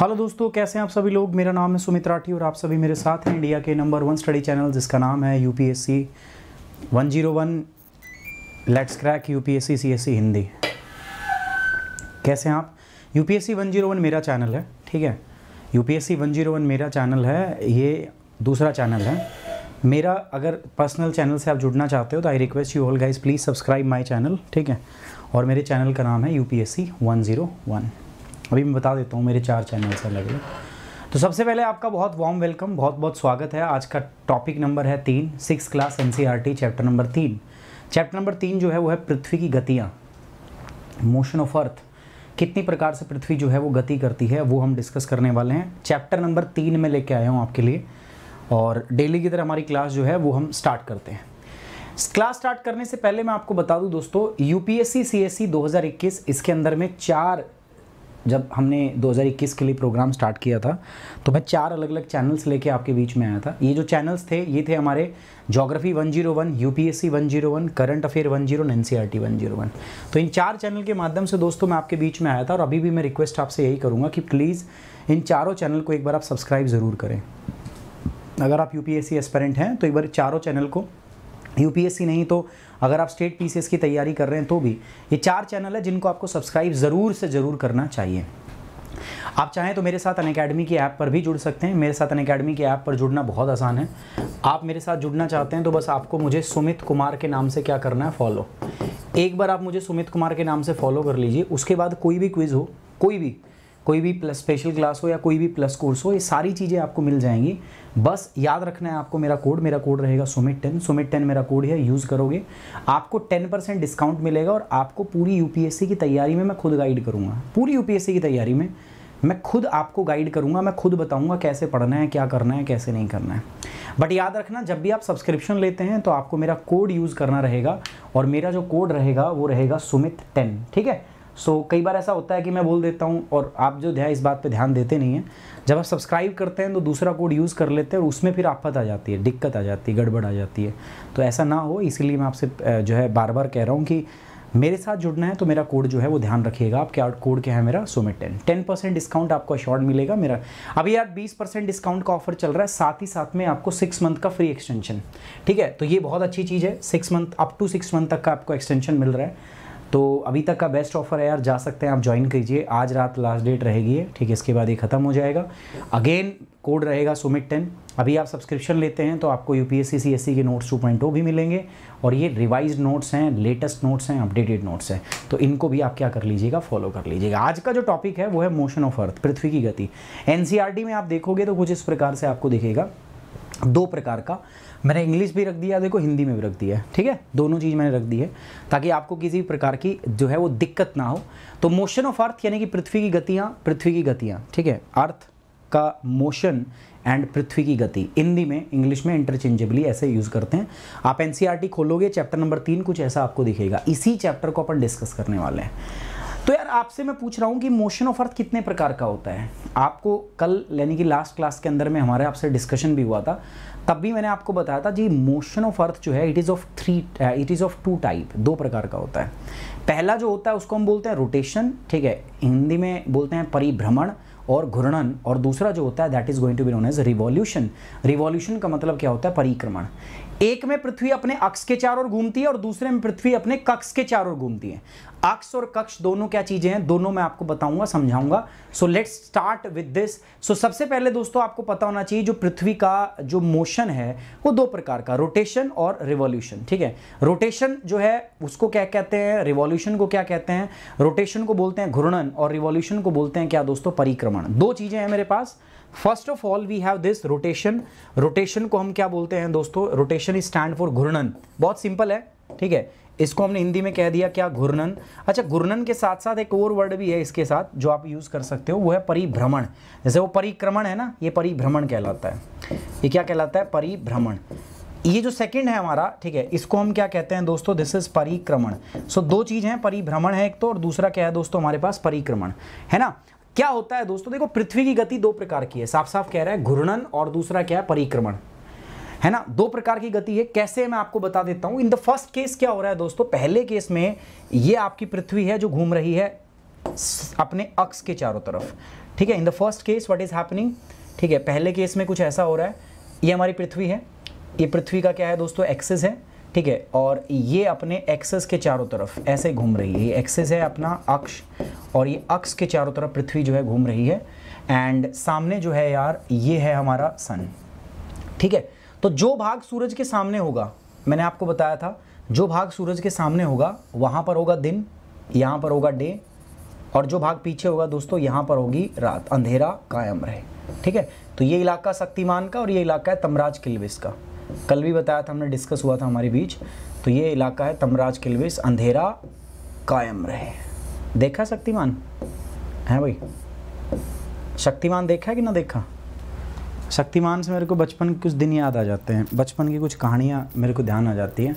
Hello दोस्तों कैसे हैं आप सभी लोग मेरा नाम है सुमित राठी और आप सभी मेरे साथ हैं इंडिया के नंबर वन स्टडी चैनल जिसका नाम है U P S C one zero one let's crack U P S C C S C Hindi कैसे हैं आप U P S C one zero one मेरा चैनल है ठीक है U P S C one zero one मेरा channel है ये दूसरा चैनल है मेरा अगर पर्सनल चैनल से आप जुड़ना चाहते हो तो I request you all guys please subscribe my channel ठीक है और मेरे चैनल का नाम है U P S C one zero one अभी मैं बता देता हूँ मेरे चार चैनल्स अलग अलग तो सबसे पहले आपका बहुत वार्म वेलकम बहुत बहुत स्वागत है आज का टॉपिक नंबर है तीन six class N chapter number तीन चैप्टर नंबर तीन जो है वो है पृथ्वी की गतियाँ मोशन ऑफ अर्थ कितनी प्रकार से पृथ्वी जो है वो गति करती है वो हम डिस्कस करने वाले हैं चैप्टर नंबर तीन में लेके आया हूँ आपके लिए और डेली की तरह हमारी क्लास जो है वो हम स्टार्ट करते हैं क्लास स्टार्ट करने से पहले मैं आपको बता दूं दोस्तों यूपीएससी सीएससी 2021 इसके अंदर में चार जब हमने 2021 के लिए प्रोग्राम स्टार्ट किया था तो मैं चार अलग अलग चैनल्स लेके आपके बीच में आया था ये जो चैनल्स थे ये थे हमारे geography 101, UPSC 101, current affair 101, zero 101 तो इन चार चैनल के माध्यम से दोस्तों मैं आपके बीच में आया था और अभी भी मैं रिक्वेस्ट आपसे यही करूँगा कि प्लीज़ इन चारों चैनल को एक बार आप सब्सक्राइब ज़रूर करें अगर आप यू पी हैं तो एक बार चारों चैनल को यू नहीं तो अगर आप स्टेट पी की तैयारी कर रहे हैं तो भी ये चार चैनल है जिनको आपको सब्सक्राइब ज़रूर से ज़रूर करना चाहिए आप चाहें तो मेरे साथ अन अकेडमी के ऐप पर भी जुड़ सकते हैं मेरे साथ अन अकेडमी के ऐप पर जुड़ना बहुत आसान है आप मेरे साथ जुड़ना चाहते हैं तो बस आपको मुझे सुमित कुमार के नाम से क्या करना है फॉलो एक बार आप मुझे सुमित कुमार के नाम से फॉलो कर लीजिए उसके बाद कोई भी क्विज़ हो कोई भी कोई भी प्लस स्पेशल क्लास हो या कोई भी प्लस कोर्स हो ये सारी चीज़ें आपको मिल जाएंगी बस याद रखना है आपको मेरा कोड मेरा कोड रहेगा सुमित टेन सुमित टेन मेरा कोड है यूज़ करोगे आपको टेन परसेंट डिस्काउंट मिलेगा और आपको पूरी यूपीएससी की तैयारी में मैं खुद गाइड करूँगा पूरी यूपीएससी की तैयारी में मैं खुद आपको गाइड करूँगा मैं खुद बताऊँगा कैसे पढ़ना है क्या करना है कैसे नहीं करना है बट याद रखना जब भी आप सब्सक्रिप्शन लेते हैं तो आपको मेरा कोड यूज़ करना रहेगा और मेरा जो कोड रहेगा वो रहेगा सुमित टेन ठीक है सो so, कई बार ऐसा होता है कि मैं बोल देता हूँ और आप जो ध्यान इस बात पे ध्यान देते नहीं हैं जब आप सब्सक्राइब करते हैं तो दूसरा कोड यूज़ कर लेते हैं और उसमें फिर आफत आ जाती है दिक्कत आ जाती है गड़बड़ आ जाती है तो ऐसा ना हो इसीलिए मैं आपसे जो है बार बार कह रहा हूँ कि मेरे साथ जुड़ना है तो मेरा कोड जो है वो ध्यान रखिएगा आप क्या कोड क्या है मेरा में टेन टेन परसेंट डिस्काउंट आपको अशॉर्ट मिलेगा मेरा अभी यार बीस परसेंट डिस्काउंट का ऑफर चल रहा है साथ ही साथ में आपको सिक्स मंथ का फ्री एक्सटेंशन ठीक है तो ये बहुत अच्छी चीज़ है six month up to six month तक का आपको एक्सटेंशन मिल रहा है तो अभी तक का बेस्ट ऑफर है यार जा सकते हैं आप ज्वाइन कीजिए आज रात लास्ट डेट रहेगी है ठीक है इसके बाद ये ख़त्म हो जाएगा अगेन कोड रहेगा सुमिट टेन अभी आप सब्सक्रिप्शन लेते हैं तो आपको यू पी एस के नोट्स टू पॉइंट भी मिलेंगे और ये रिवाइज नोट्स हैं लेटेस्ट नोट्स हैं अपडेटेड नोट्स हैं तो इनको भी आप क्या कर लीजिएगा फॉलो कर लीजिएगा आज का जो टॉपिक है वो है मोशन ऑफ अर्थ पृथ्वी की गति एन में आप देखोगे तो कुछ इस प्रकार से आपको दिखेगा दो प्रकार का मैंने इंग्लिश भी रख दिया देखो हिंदी में भी रख दिया है ठीक है दोनों चीज़ मैंने रख दी है ताकि आपको किसी भी प्रकार की जो है वो दिक्कत ना हो तो मोशन ऑफ अर्थ यानी कि पृथ्वी की गतियाँ पृथ्वी की गतियाँ ठीक है अर्थ का मोशन एंड पृथ्वी की गति हिंदी में इंग्लिश में इंटरचेंजेबली ऐसे यूज़ करते हैं आप एन e खोलोगे चैप्टर नंबर तीन कुछ ऐसा आपको दिखेगा इसी चैप्टर को अपन डिस्कस करने वाले हैं तो यार आपसे मैं पूछ रहा हूँ कि मोशन ऑफ अर्थ कितने प्रकार का होता है आपको कल यानी कि लास्ट क्लास के अंदर में हमारे आपसे डिस्कशन भी हुआ था तब भी मैंने आपको बताया था जी मोशन ऑफ अर्थ जो है it is of three it is of two type दो प्रकार का होता है पहला जो होता है उसको हम बोलते हैं रोटेशन ठीक है हिंदी में बोलते हैं परिभ्रमण और घूर्णन और दूसरा जो होता है that is going to be known as revolution revolution का मतलब क्या होता है परिक्रमण एक में पृथ्वी अपने अक्ष के चारों ओर घूमती है और दूसरे में पृथ्वी अपने कक्ष के चारों ओर घूमती है अक्ष और कक्ष दोनों क्या चीज़ें हैं दोनों मैं आपको बताऊंगा समझाऊंगा so let's start with this so सबसे पहले दोस्तों आपको पता होना चाहिए जो पृथ्वी का जो मोशन है वो दो प्रकार का रोटेशन और रिवॉल्यूशन ठीक है रोटेशन जो है उसको क्या कहते हैं रिवॉल्यूशन को क्या कहते हैं रोटेशन को बोलते हैं घूर्णन और रिवॉल्यूशन को बोलते हैं क्या दोस्तों परिक्रमण दो चीज़ें हैं मेरे पास first of all we have this rotation rotation को हम क्या बोलते हैं दोस्तों रोटेशन इज स्टैंड फॉर घूर्णन बहुत सिंपल है ठीक है इसको हमने हिंदी में कह दिया क्या घूर्णन अच्छा घूर्णन के साथ साथ एक और वर्ड भी है इसके साथ जो आप यूज़ कर सकते हो वो है परिभ्रमण जैसे वो परिक्रमण है ना ये परिभ्रमण कहलाता है ये क्या कहलाता है परिभ्रमण ये जो सेकंड है हमारा ठीक है इसको हम क्या कहते हैं दोस्तों दिस इज परिक्रमण सो दो चीज़ है परिभ्रमण है एक तो और दूसरा क्या है दोस्तों हमारे पास परिक्रमण है ना क्या होता है दोस्तों देखो पृथ्वी की गति दो प्रकार की है साफ साफ कह रहा है घूर्णन और दूसरा क्या है परिक्रमण है ना दो प्रकार की गति है कैसे मैं आपको बता देता हूँ इन द फर्स्ट केस क्या हो रहा है दोस्तों पहले केस में ये आपकी पृथ्वी है जो घूम रही है अपने अक्ष के चारों तरफ ठीक है in the first case what is happening ठीक है पहले केस में कुछ ऐसा हो रहा है ये हमारी पृथ्वी है ये पृथ्वी का क्या है दोस्तों एक्सेस है ठीक है और ये अपने एक्सेस के चारों तरफ ऐसे घूम रही है ये एक्सेस है अपना अक्ष और ये अक्ष के चारों तरफ पृथ्वी जो है घूम रही है एंड सामने जो है यार ये है हमारा सन ठीक है तो जो भाग सूरज के सामने होगा मैंने आपको बताया था जो भाग सूरज के सामने होगा वहाँ पर होगा दिन यहाँ पर होगा डे और जो भाग पीछे होगा दोस्तों यहाँ पर होगी रात अंधेरा कायम रहे ठीक है तो ये इलाका शक्तिमान का और ये इलाका है तमराज किलविस का कल भी बताया था हमने डिस्कस हुआ था हमारे बीच तो ये इलाका है तमराज किलविस अंधेरा कायम रहे देखा शक्तिमान है भाई शक्तिमान देखा है कि ना देखा शक्तिमान से मेरे को बचपन के कुछ दिन याद आ जाते हैं बचपन की कुछ कहानियाँ मेरे को ध्यान आ जाती हैं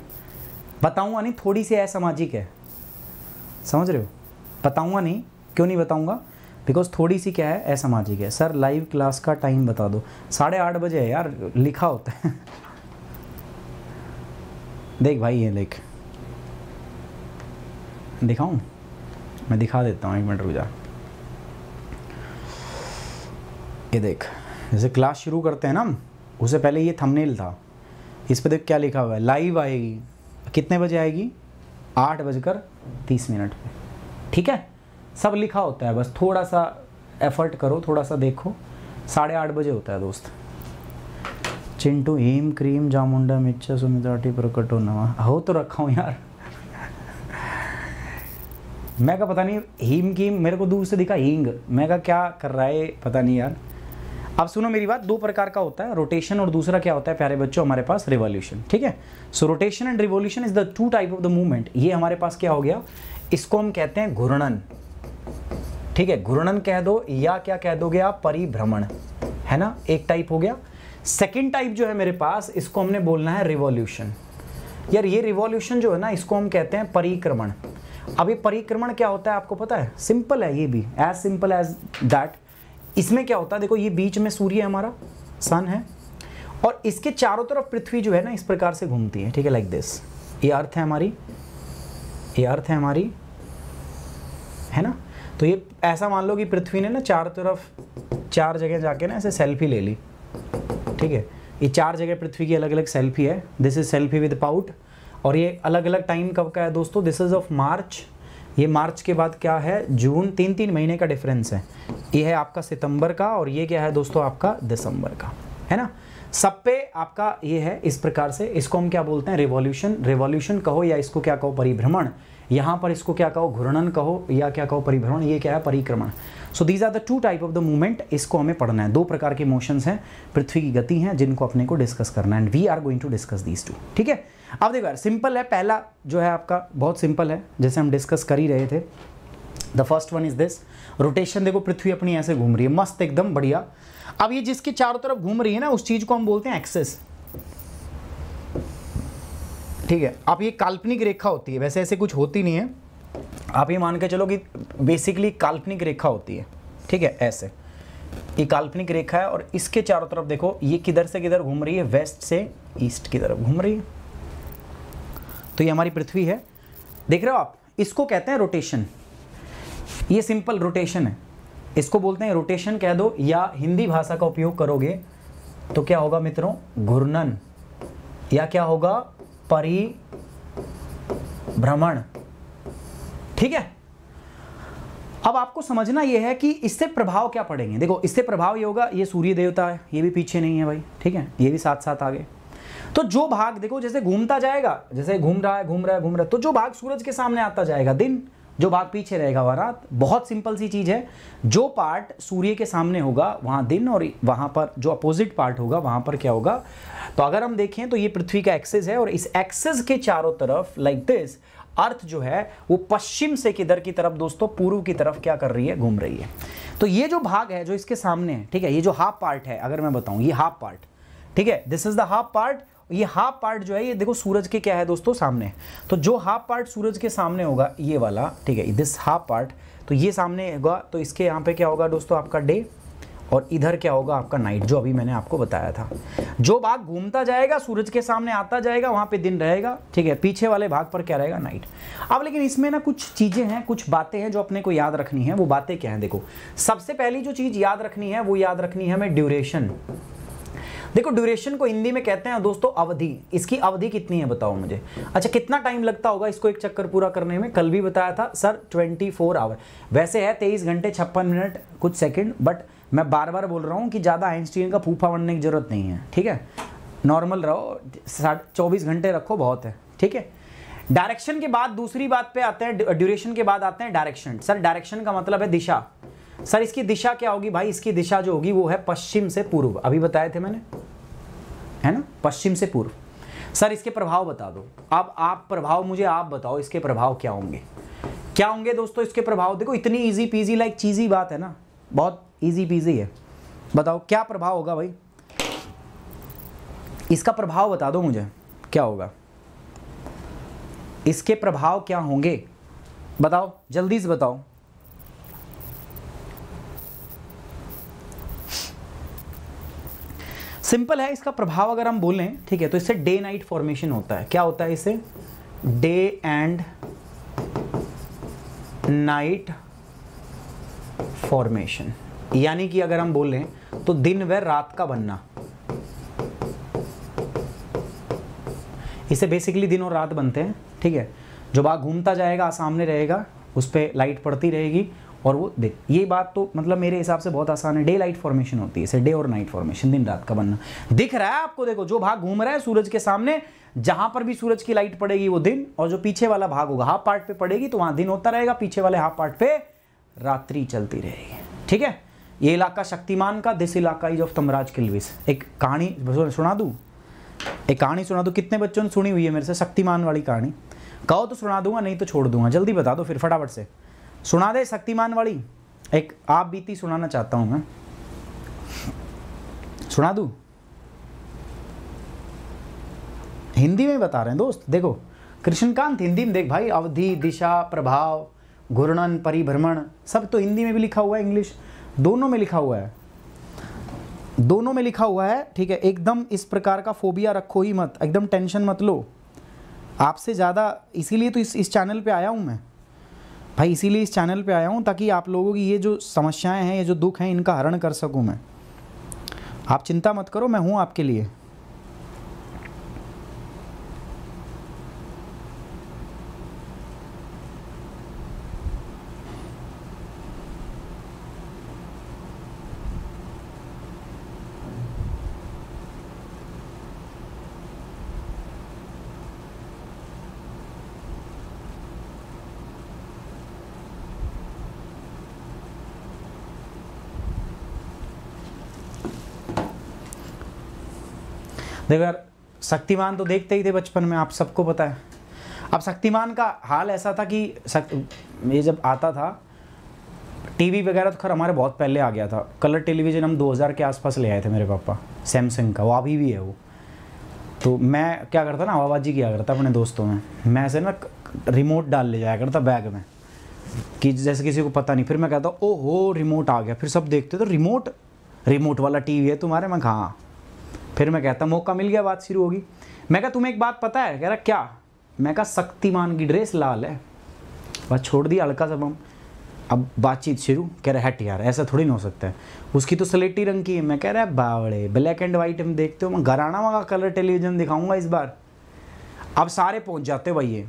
बताऊँगा नहीं थोड़ी सी असामाजिक है समझ रहे हो बताऊँगा नहीं क्यों नहीं बताऊँगा बिकॉज थोड़ी सी क्या है असामाजिक है सर लाइव क्लास का टाइम बता दो साढ़े आठ बजे है यार लिखा होता है देख भाई ये देख दिखाऊँ मैं दिखा देता हूँ एक मिनट रुक जा ये देख जैसे क्लास शुरू करते हैं ना उससे पहले ये थंबनेल था इस पर देख क्या लिखा हुआ है लाइव आएगी कितने बजे आएगी आठ बजकर तीस मिनट पे ठीक है सब लिखा होता है बस थोड़ा सा एफर्ट करो थोड़ा सा देखो साढ़े आठ बजे होता है दोस्त चिंटू हीम क्रीम जामुंडा मिर्चा सुमिताटी प्रकटो नवा हो तो रखा हूँ यार मैं का पता नहीं हीम की मेरे को दूर से दिखा हींग मैं का क्या कर रहा है पता नहीं यार अब सुनो मेरी बात दो प्रकार का होता है रोटेशन और दूसरा क्या होता है प्यारे बच्चों हमारे पास रिवॉल्यूशन ठीक है so rotation and revolution is the two type of the movement ये हमारे पास क्या हो गया इसको हम कहते हैं घूर्णन ठीक है घूर्णन कह दो या क्या कह दोगे आप परिभ्रमण है ना एक टाइप हो गया सेकेंड टाइप जो है मेरे पास इसको हमने बोलना है रिवॉल्यूशन यार ये रिवॉल्यूशन जो है ना इसको हम कहते हैं परिक्रमण अब ये परिक्रमण क्या होता है आपको पता है सिंपल है ये भी एज सिंपल एज दैट इसमें क्या होता है देखो ये बीच में सूर्य हमारा सन है और इसके चारों तरफ पृथ्वी जो है ना इस प्रकार से घूमती है ठीक है लाइक दिस ये अर्थ है हमारी ये अर्थ है हमारी है ना तो ये ऐसा मान लो कि पृथ्वी ने ना चार तरफ चार जगह जाके ना ऐसे सेल्फी ले ली ठीक है ये चार जगह पृथ्वी की अलग अलग सेल्फी है this is selfie with pout और ये अलग अलग टाइम कब का है दोस्तों दिस इज ऑफ मार्च ये मार्च के बाद क्या है जून तीन तीन महीने का डिफरेंस है ये है आपका सितंबर का और ये क्या है दोस्तों आपका दिसंबर का है ना सब पे आपका ये है इस प्रकार से इसको हम क्या बोलते हैं रिवॉल्यूशन रिवॉल्यूशन कहो या इसको क्या कहो परिभ्रमण यहाँ पर इसको क्या कहो घूर्णन कहो या क्या कहो परिभ्रमण ये क्या है परिक्रमण so these are the two type of the movement इसको हमें पढ़ना है दो प्रकार के मोशंस हैं पृथ्वी की गति हैं जिनको अपने को डिस्कस करना है and we are going to discuss these two ठीक है अब देखो यार सिंपल है पहला जो है आपका बहुत सिंपल है जैसे हम डिस्कस कर ही रहे थे the first one is this rotation देखो पृथ्वी अपनी ऐसे घूम रही है मस्त एकदम बढ़िया अब ये जिसके चारों तरफ घूम रही है ना उस चीज को हम बोलते हैं एक्सेस ठीक है अब ये काल्पनिक रेखा होती है वैसे ऐसे कुछ होती नहीं है आप ये मान के चलो कि बेसिकली काल्पनिक रेखा होती है ठीक है ऐसे ये काल्पनिक रेखा है और इसके चारों तरफ देखो ये किधर से किधर घूम रही है वेस्ट से ईस्ट की तरफ घूम रही है तो ये हमारी पृथ्वी है देख रहे हो आप इसको कहते हैं रोटेशन ये सिंपल रोटेशन है इसको बोलते हैं रोटेशन कह दो या हिंदी भाषा का उपयोग करोगे तो क्या होगा मित्रों घूर्णन या क्या होगा परिभ्रमण ठीक है अब आपको समझना यह है कि इससे प्रभाव क्या पड़ेंगे देखो इससे प्रभाव ये होगा ये सूर्य देवता है ये भी पीछे नहीं है भाई ठीक है ये भी साथ साथ आगे तो जो भाग देखो जैसे घूमता जाएगा जैसे घूम रहा है घूम रहा है घूम रहा है तो जो भाग सूरज के सामने आता जाएगा दिन जो भाग पीछे रहेगा वह रात बहुत सिंपल सी चीज़ है जो पार्ट सूर्य के सामने होगा वहां दिन और वहां पर जो अपोजिट पार्ट होगा वहां पर क्या होगा तो अगर हम देखें तो ये पृथ्वी का एक्सेस है और इस एक्सेस के चारों तरफ लाइक दिस अर्थ जो है वो पश्चिम से किधर की तरफ दोस्तों पूर्व की तरफ क्या कर रही है घूम रही है तो ये जो भाग है जो इसके सामने है ठीक है ये जो हाफ पार्ट है अगर मैं बताऊं ये हाफ पार्ट ठीक है this is the half part ये हाफ पार्ट जो है ये देखो सूरज के क्या है दोस्तों सामने तो जो हाफ पार्ट सूरज के सामने होगा ये वाला ठीक है दिस हाफ पार्ट तो ये सामने होगा तो इसके यहाँ पे क्या होगा दोस्तों आपका डे और इधर क्या होगा आपका नाइट जो अभी मैंने आपको बताया था जो भाग घूमता जाएगा सूरज के सामने आता जाएगा वहाँ पे दिन रहेगा ठीक है पीछे वाले भाग पर क्या रहेगा नाइट अब लेकिन इसमें ना कुछ चीज़ें हैं कुछ बातें हैं जो अपने को याद रखनी है वो बातें क्या हैं देखो सबसे पहली जो चीज़ याद रखनी है वो याद रखनी है हमें ड्यूरेशन देखो ड्यूरेशन को हिंदी में कहते हैं दोस्तों अवधि इसकी अवधि कितनी है बताओ मुझे अच्छा कितना टाइम लगता होगा इसको एक चक्कर पूरा करने में कल भी बताया था सर ट्वेंटी फोर आवर वैसे है तेईस घंटे छप्पन मिनट कुछ सेकेंड बट मैं बार बार बोल रहा हूँ कि ज़्यादा आइंस्टीन का फूफा बनने की ज़रूरत नहीं है ठीक है नॉर्मल रहो साढ़े चौबीस घंटे रखो बहुत है ठीक है डायरेक्शन के बाद दूसरी बात पे आते हैं ड्यूरेशन के बाद आते हैं डायरेक्शन सर डायरेक्शन का मतलब है दिशा सर इसकी दिशा क्या होगी भाई इसकी दिशा जो होगी वो है पश्चिम से पूर्व अभी बताए थे मैंने है ना पश्चिम से पूर्व सर इसके प्रभाव बता दो अब आप प्रभाव मुझे आप बताओ इसके प्रभाव क्या होंगे क्या होंगे दोस्तों इसके प्रभाव देखो इतनी ईजी पीजी लाइक चीज़ी बात है ना बहुत ईजी पीजी है बताओ क्या प्रभाव होगा भाई इसका प्रभाव बता दो मुझे क्या होगा इसके प्रभाव क्या होंगे बताओ जल्दी से बताओ सिंपल है इसका प्रभाव अगर हम बोलें ठीक है तो इससे डे नाइट फॉर्मेशन होता है क्या होता है इससे डे एंड नाइट फॉर्मेशन यानी कि अगर हम बोलें तो दिन व रात का बनना इसे बेसिकली दिन और रात बनते हैं ठीक है जो बाघ घूमता जाएगा सामने रहेगा उस पर लाइट पड़ती रहेगी और वो दिन ये बात तो मतलब मेरे हिसाब से बहुत आसान है डे लाइट फॉर्मेशन होती है डे और नाइट फॉर्मेशन दिन रात का बनना दिख रहा है आपको देखो जो भाग घूम रहा है सूरज के सामने जहां पर भी सूरज की लाइट पड़ेगी वो दिन और जो पीछे वाला भाग होगा हाफ पार्ट पे पड़ेगी तो वहां दिन होता रहेगा पीछे वाले हाफ पार्ट पे रात्रि चलती रहेगी ठीक है ये इलाका शक्तिमान का दिस इलाका इज ऑफ तमराज किलविस एक कहानी सुना दू एक कहानी सुना दू कितने बच्चों ने सुनी हुई है मेरे से शक्तिमान वाली कहानी कहो तो सुना दूंगा नहीं तो छोड़ दूंगा जल्दी बता दो फिर फटाफट से सुना दे शक्तिमान वाली एक आप बीती सुनाना चाहता हूँ मैं सुना दू हिंदी में बता रहे हैं दोस्त देखो कृष्णकांत हिंदी में देख भाई अवधि दिशा प्रभाव घूर्णन परिभ्रमण सब तो हिंदी में भी लिखा हुआ है इंग्लिश दोनों में लिखा हुआ है दोनों में लिखा हुआ है ठीक है एकदम इस प्रकार का फोबिया रखो ही मत एकदम टेंशन मत लो आपसे ज़्यादा इसीलिए तो इस इस चैनल पे आया हूँ मैं भाई इसीलिए इस चैनल पे आया हूँ ताकि आप लोगों की ये जो समस्याएं हैं ये जो दुख हैं इनका हरण कर सकूँ मैं आप चिंता मत करो मैं हूँ आपके लिए देखो यार शक्तिमान तो देखते ही थे बचपन में आप सबको पता है अब शक्तिमान का हाल ऐसा था कि ये जब आता था टीवी वगैरह तो खैर हमारे बहुत पहले आ गया था कलर टेलीविज़न हम 2000 के आसपास ले आए थे मेरे पापा सैमसंग का वो अभी भी है वो तो मैं क्या करता ना हवाबाजी किया करता अपने दोस्तों में मैं ऐसे ना रिमोट डाल ले जाया करता बैग में कि जैसे किसी को पता नहीं फिर मैं कहता ओ हो रिमोट आ गया फिर सब देखते तो रिमोट रिमोट वाला टीवी है तुम्हारे मैं कहाँ फिर मैं कहता मौका मिल गया बात शुरू होगी मैं कहा तुम्हें एक बात पता है कह रहा क्या मैं कहा शक्तिमान की ड्रेस लाल है बस छोड़ दिया हल्का सा बम अब बातचीत शुरू कह रहे हट यार ऐसा थोड़ी ना हो सकता है उसकी तो सलेटी रंग की है मैं कह रहा है बावड़े ब्लैक एंड वाइट हम देखते हो मैं घराना वहाँ कलर टेलीविज़न दिखाऊंगा इस बार अब सारे पहुंच जाते भाई ये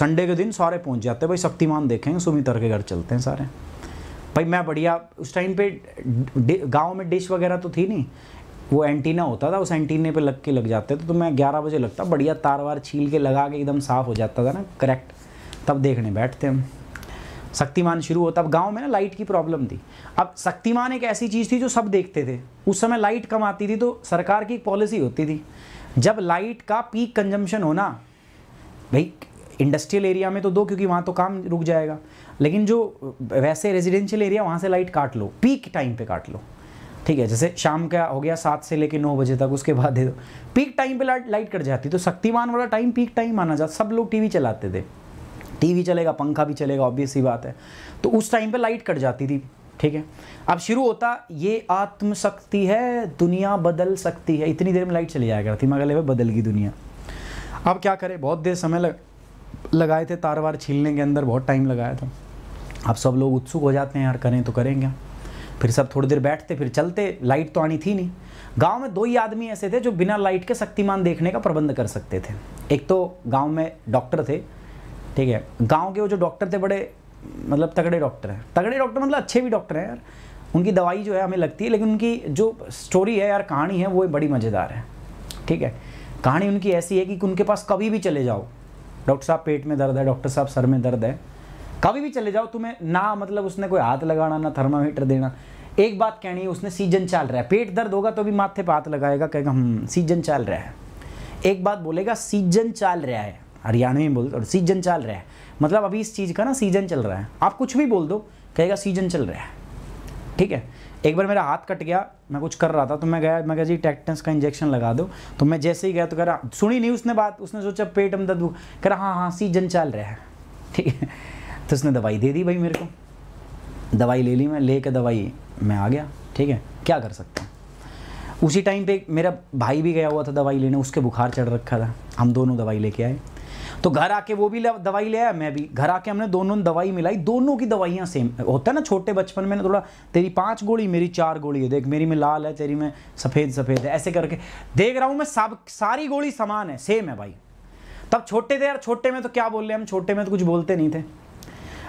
संडे के दिन सारे पहुंच जाते भाई शक्तिमान देखेंगे सुमितर के घर चलते हैं सारे भाई मैं बढ़िया उस टाइम पे गांव में डिश वगैरह तो थी नहीं वो एंटीना होता था उस एंटीने पे लग के लग जाते थे तो मैं ग्यारह बजे लगता बढ़िया तार वार छील के लगा के एकदम साफ़ हो जाता था ना करेक्ट तब देखने बैठते हम शक्तिमान शुरू होता अब गांव में ना लाइट की प्रॉब्लम थी अब शक्तिमान एक ऐसी चीज़ थी जो सब देखते थे उस समय लाइट कम आती थी तो सरकार की एक पॉलिसी होती थी जब लाइट का पीक कंजम्पशन होना भाई इंडस्ट्रियल एरिया में तो दो क्योंकि वहाँ तो काम रुक जाएगा लेकिन जो वैसे रेजिडेंशियल एरिया वहाँ से लाइट काट लो पीक टाइम पर काट लो ठीक है जैसे शाम का हो गया सात से लेकर नौ बजे तक उसके बाद दे दो पीक टाइम पे लाइट कट जाती तो शक्तिमान वाला टाइम पीक टाइम माना जाता सब लोग टीवी चलाते थे टीवी चलेगा पंखा भी चलेगा ऑब्वियस ही बात है तो उस टाइम पे लाइट कट जाती थी ठीक है अब शुरू होता ये आत्मशक्ति है दुनिया बदल सकती है इतनी देर में लाइट चली जाया करती मगर में बदल गई दुनिया अब क्या करें बहुत देर समय लग लगाए थे तार वार छीलने के अंदर बहुत टाइम लगाया था अब सब लोग उत्सुक हो जाते हैं यार करें तो करें क्या फिर सब थोड़ी देर बैठते फिर चलते लाइट तो आनी थी नहीं गांव में दो ही आदमी ऐसे थे जो बिना लाइट के शक्तिमान देखने का प्रबंध कर सकते थे एक तो गांव में डॉक्टर थे ठीक है गांव के वो जो डॉक्टर थे बड़े मतलब तगड़े डॉक्टर हैं तगड़े डॉक्टर मतलब अच्छे भी डॉक्टर हैं यार उनकी दवाई जो है हमें लगती है लेकिन उनकी जो स्टोरी है यार कहानी है वो बड़ी मज़ेदार है ठीक है कहानी उनकी ऐसी है कि उनके पास कभी भी चले जाओ डॉक्टर साहब पेट में दर्द है डॉक्टर साहब सर में दर्द है कभी भी चले जाओ तुम्हें ना मतलब उसने कोई हाथ लगाना ना थर्मामीटर देना एक बात कहनी है उसने सीजन चल रहा है पेट दर्द होगा तो भी माथे पे हाथ लगाएगा कहेगा हम सीजन चल रहा है एक बात बोलेगा सीजन चल रहा है हरियाणा में बोल और सीजन चल रहा है मतलब अभी इस चीज़ का ना सीजन चल रहा है आप कुछ भी बोल दो कहेगा सीजन चल रहा है ठीक है एक बार मेरा हाथ कट गया मैं कुछ कर रहा था तो मैं गया मैं कहा जी टैक्टस का इंजेक्शन लगा दो तो मैं जैसे ही गया तो कह रहा सुनी नहीं उसने बात उसने सोचा पेट में दर्द कह रहा हाँ हाँ सीजन चल रहा है ठीक है तो उसने दवाई दे दी भाई मेरे को दवाई ले ली मैं ले कर दवाई मैं आ गया ठीक है क्या कर सकता हूँ उसी टाइम पे मेरा भाई भी गया हुआ था दवाई लेने उसके बुखार चढ़ रखा था हम दोनों दवाई लेके आए तो घर आके वो भी दवाई ले आया मैं भी घर आके हमने दोनों दवाई मिलाई दोनों की दवाइयाँ सेम होता है ना छोटे बचपन में ना थोड़ा तेरी पाँच गोली मेरी चार गोली है देख मेरी में लाल है तेरी में सफ़ेद सफ़ेद है ऐसे करके देख रहा हूँ मैं सब सारी गोली समान है सेम है भाई तब छोटे थे यार छोटे में तो क्या बोल रहे हम छोटे में तो कुछ बोलते नहीं थे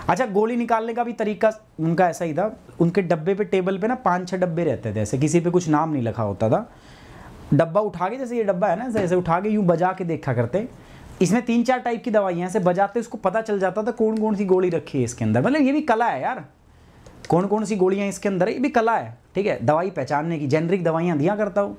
अच्छा गोली निकालने का भी तरीका उनका ऐसा ही था उनके डब्बे पे टेबल पे ना पाँच छः डब्बे रहते थे ऐसे किसी पे कुछ नाम नहीं लिखा होता था डब्बा उठा के जैसे ये डब्बा है ना ऐसे उठा के यूँ बजा के देखा करते इसमें तीन चार टाइप की दवाइयाँ ऐसे बजाते उसको पता चल जाता था कौन कौन सी गोली रखी है इसके अंदर मतलब ये भी कला है यार कौन कौन सी गोलियाँ इसके अंदर ये भी कला है ठीक है दवाई पहचानने की जेनरिक दवाइयाँ दिया करता हूँ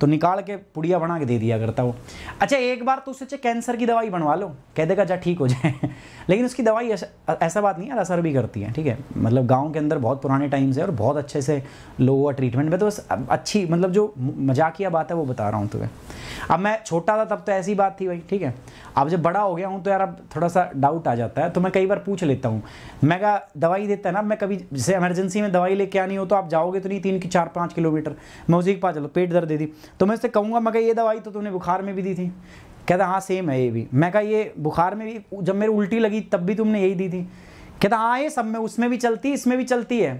तो निकाल के पुड़िया बना के दे दिया करता वो अच्छा एक बार तो उससे कैंसर की दवाई बनवा लो कह देगा अच्छा ठीक हो जाए लेकिन उसकी दवाई ऐसा, ऐसा बात नहीं है असर भी करती है ठीक है मतलब गाँव के अंदर बहुत पुराने टाइम से और बहुत अच्छे से लोगों का ट्रीटमेंट में तो बस अच्छी मतलब जो मजाकिया बात है वो बता रहा हूँ तुम्हें अब मैं छोटा था तब तो ऐसी बात थी भाई ठीक है अब जब बड़ा हो गया हूँ तो यार अब थोड़ा सा डाउट आ जाता है तो मैं कई बार पूछ लेता हूँ मैं क्या दवाई देता है ना मैं कभी जैसे एमरजेंसी में दवाई लेके आनी हो तो आप जाओगे तो नहीं तीन की चार पाँच किलोमीटर मैं उसी के पास चलो पेट दर्द दे दी तो मैं उससे कहूँगा मैं ये दवाई तो तुमने बुखार में भी दी थी कहता हाँ सेम है ये भी मैं कहा ये बुखार में भी जब मेरी उल्टी लगी तब भी तुमने यही दी थी कहता हाँ ये सब में उसमें भी चलती इसमें भी चलती है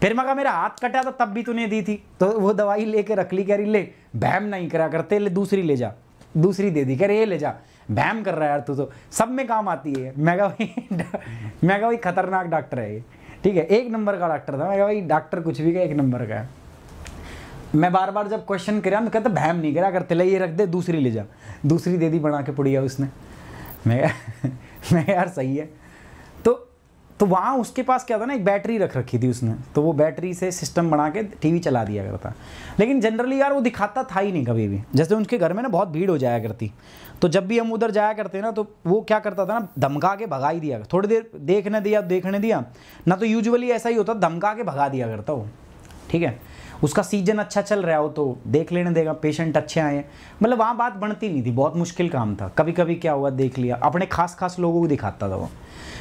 फिर मैं कहा मेरा हाथ कटा था तो तब भी तूने दी थी तो वो दवाई लेके रख ली कह रही ले भैम नहीं करा करते ले दूसरी ले जा दूसरी दे दी कह रही ये ले जा भैम कर रहा है यार तू तो सब में काम आती है मैं कहा भाई मैं कहा भाई खतरनाक डॉक्टर है ये ठीक है एक नंबर का डॉक्टर था मैं कहा भाई डॉक्टर कुछ भी का एक नंबर का है मैं बार बार जब क्वेश्चन करा मैं कहता भैम नहीं करा अगर तिले ये रख दे दूसरी ले जा दूसरी दे दी बना के पुड़िया उसने मैं मैं यार सही है तो तो वहाँ उसके पास क्या था ना एक बैटरी रख रखी थी उसने तो वो बैटरी से सिस्टम बना के टीवी चला दिया करता लेकिन जनरली यार वो दिखाता था ही नहीं कभी भी जैसे उनके घर में ना बहुत भीड़ हो जाया करती तो जब भी हम उधर जाया करते ना तो वो क्या करता था ना धमका के भगा ही दिया थोड़ी देर देखने दिया देखने दिया ना तो यूजली ऐसा ही होता धमका के भगा दिया करता वो ठीक है उसका सीजन अच्छा चल रहा हो तो देख लेने देगा पेशेंट अच्छे आए मतलब वहाँ बात बनती नहीं थी बहुत मुश्किल काम था कभी कभी क्या हुआ देख लिया अपने खास खास लोगों को दिखाता था वो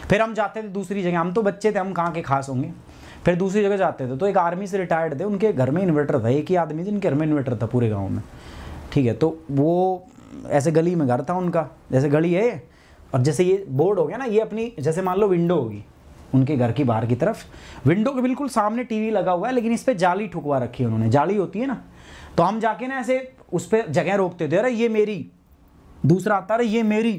फिर हम जाते थे दूसरी जगह हम तो बच्चे थे हम कहाँ के खास होंगे फिर दूसरी जगह जाते थे तो एक आर्मी से रिटायर्ड थे उनके घर में इन्वर्टर था एक ही आदमी थे उनके घर में इन्वर्टर था पूरे गाँव में ठीक है तो वो ऐसे गली में घर था उनका जैसे गली है और जैसे ये बोर्ड हो गया ना ये अपनी जैसे मान लो विंडो होगी उनके घर की बाहर की तरफ विंडो के बिल्कुल सामने टीवी लगा हुआ है लेकिन इस पर जाली ठुकवा रखी है उन्होंने जाली होती है ना तो हम जाके ना ऐसे उस पर जगह रोकते थे अरे ये मेरी दूसरा आता अरे ये मेरी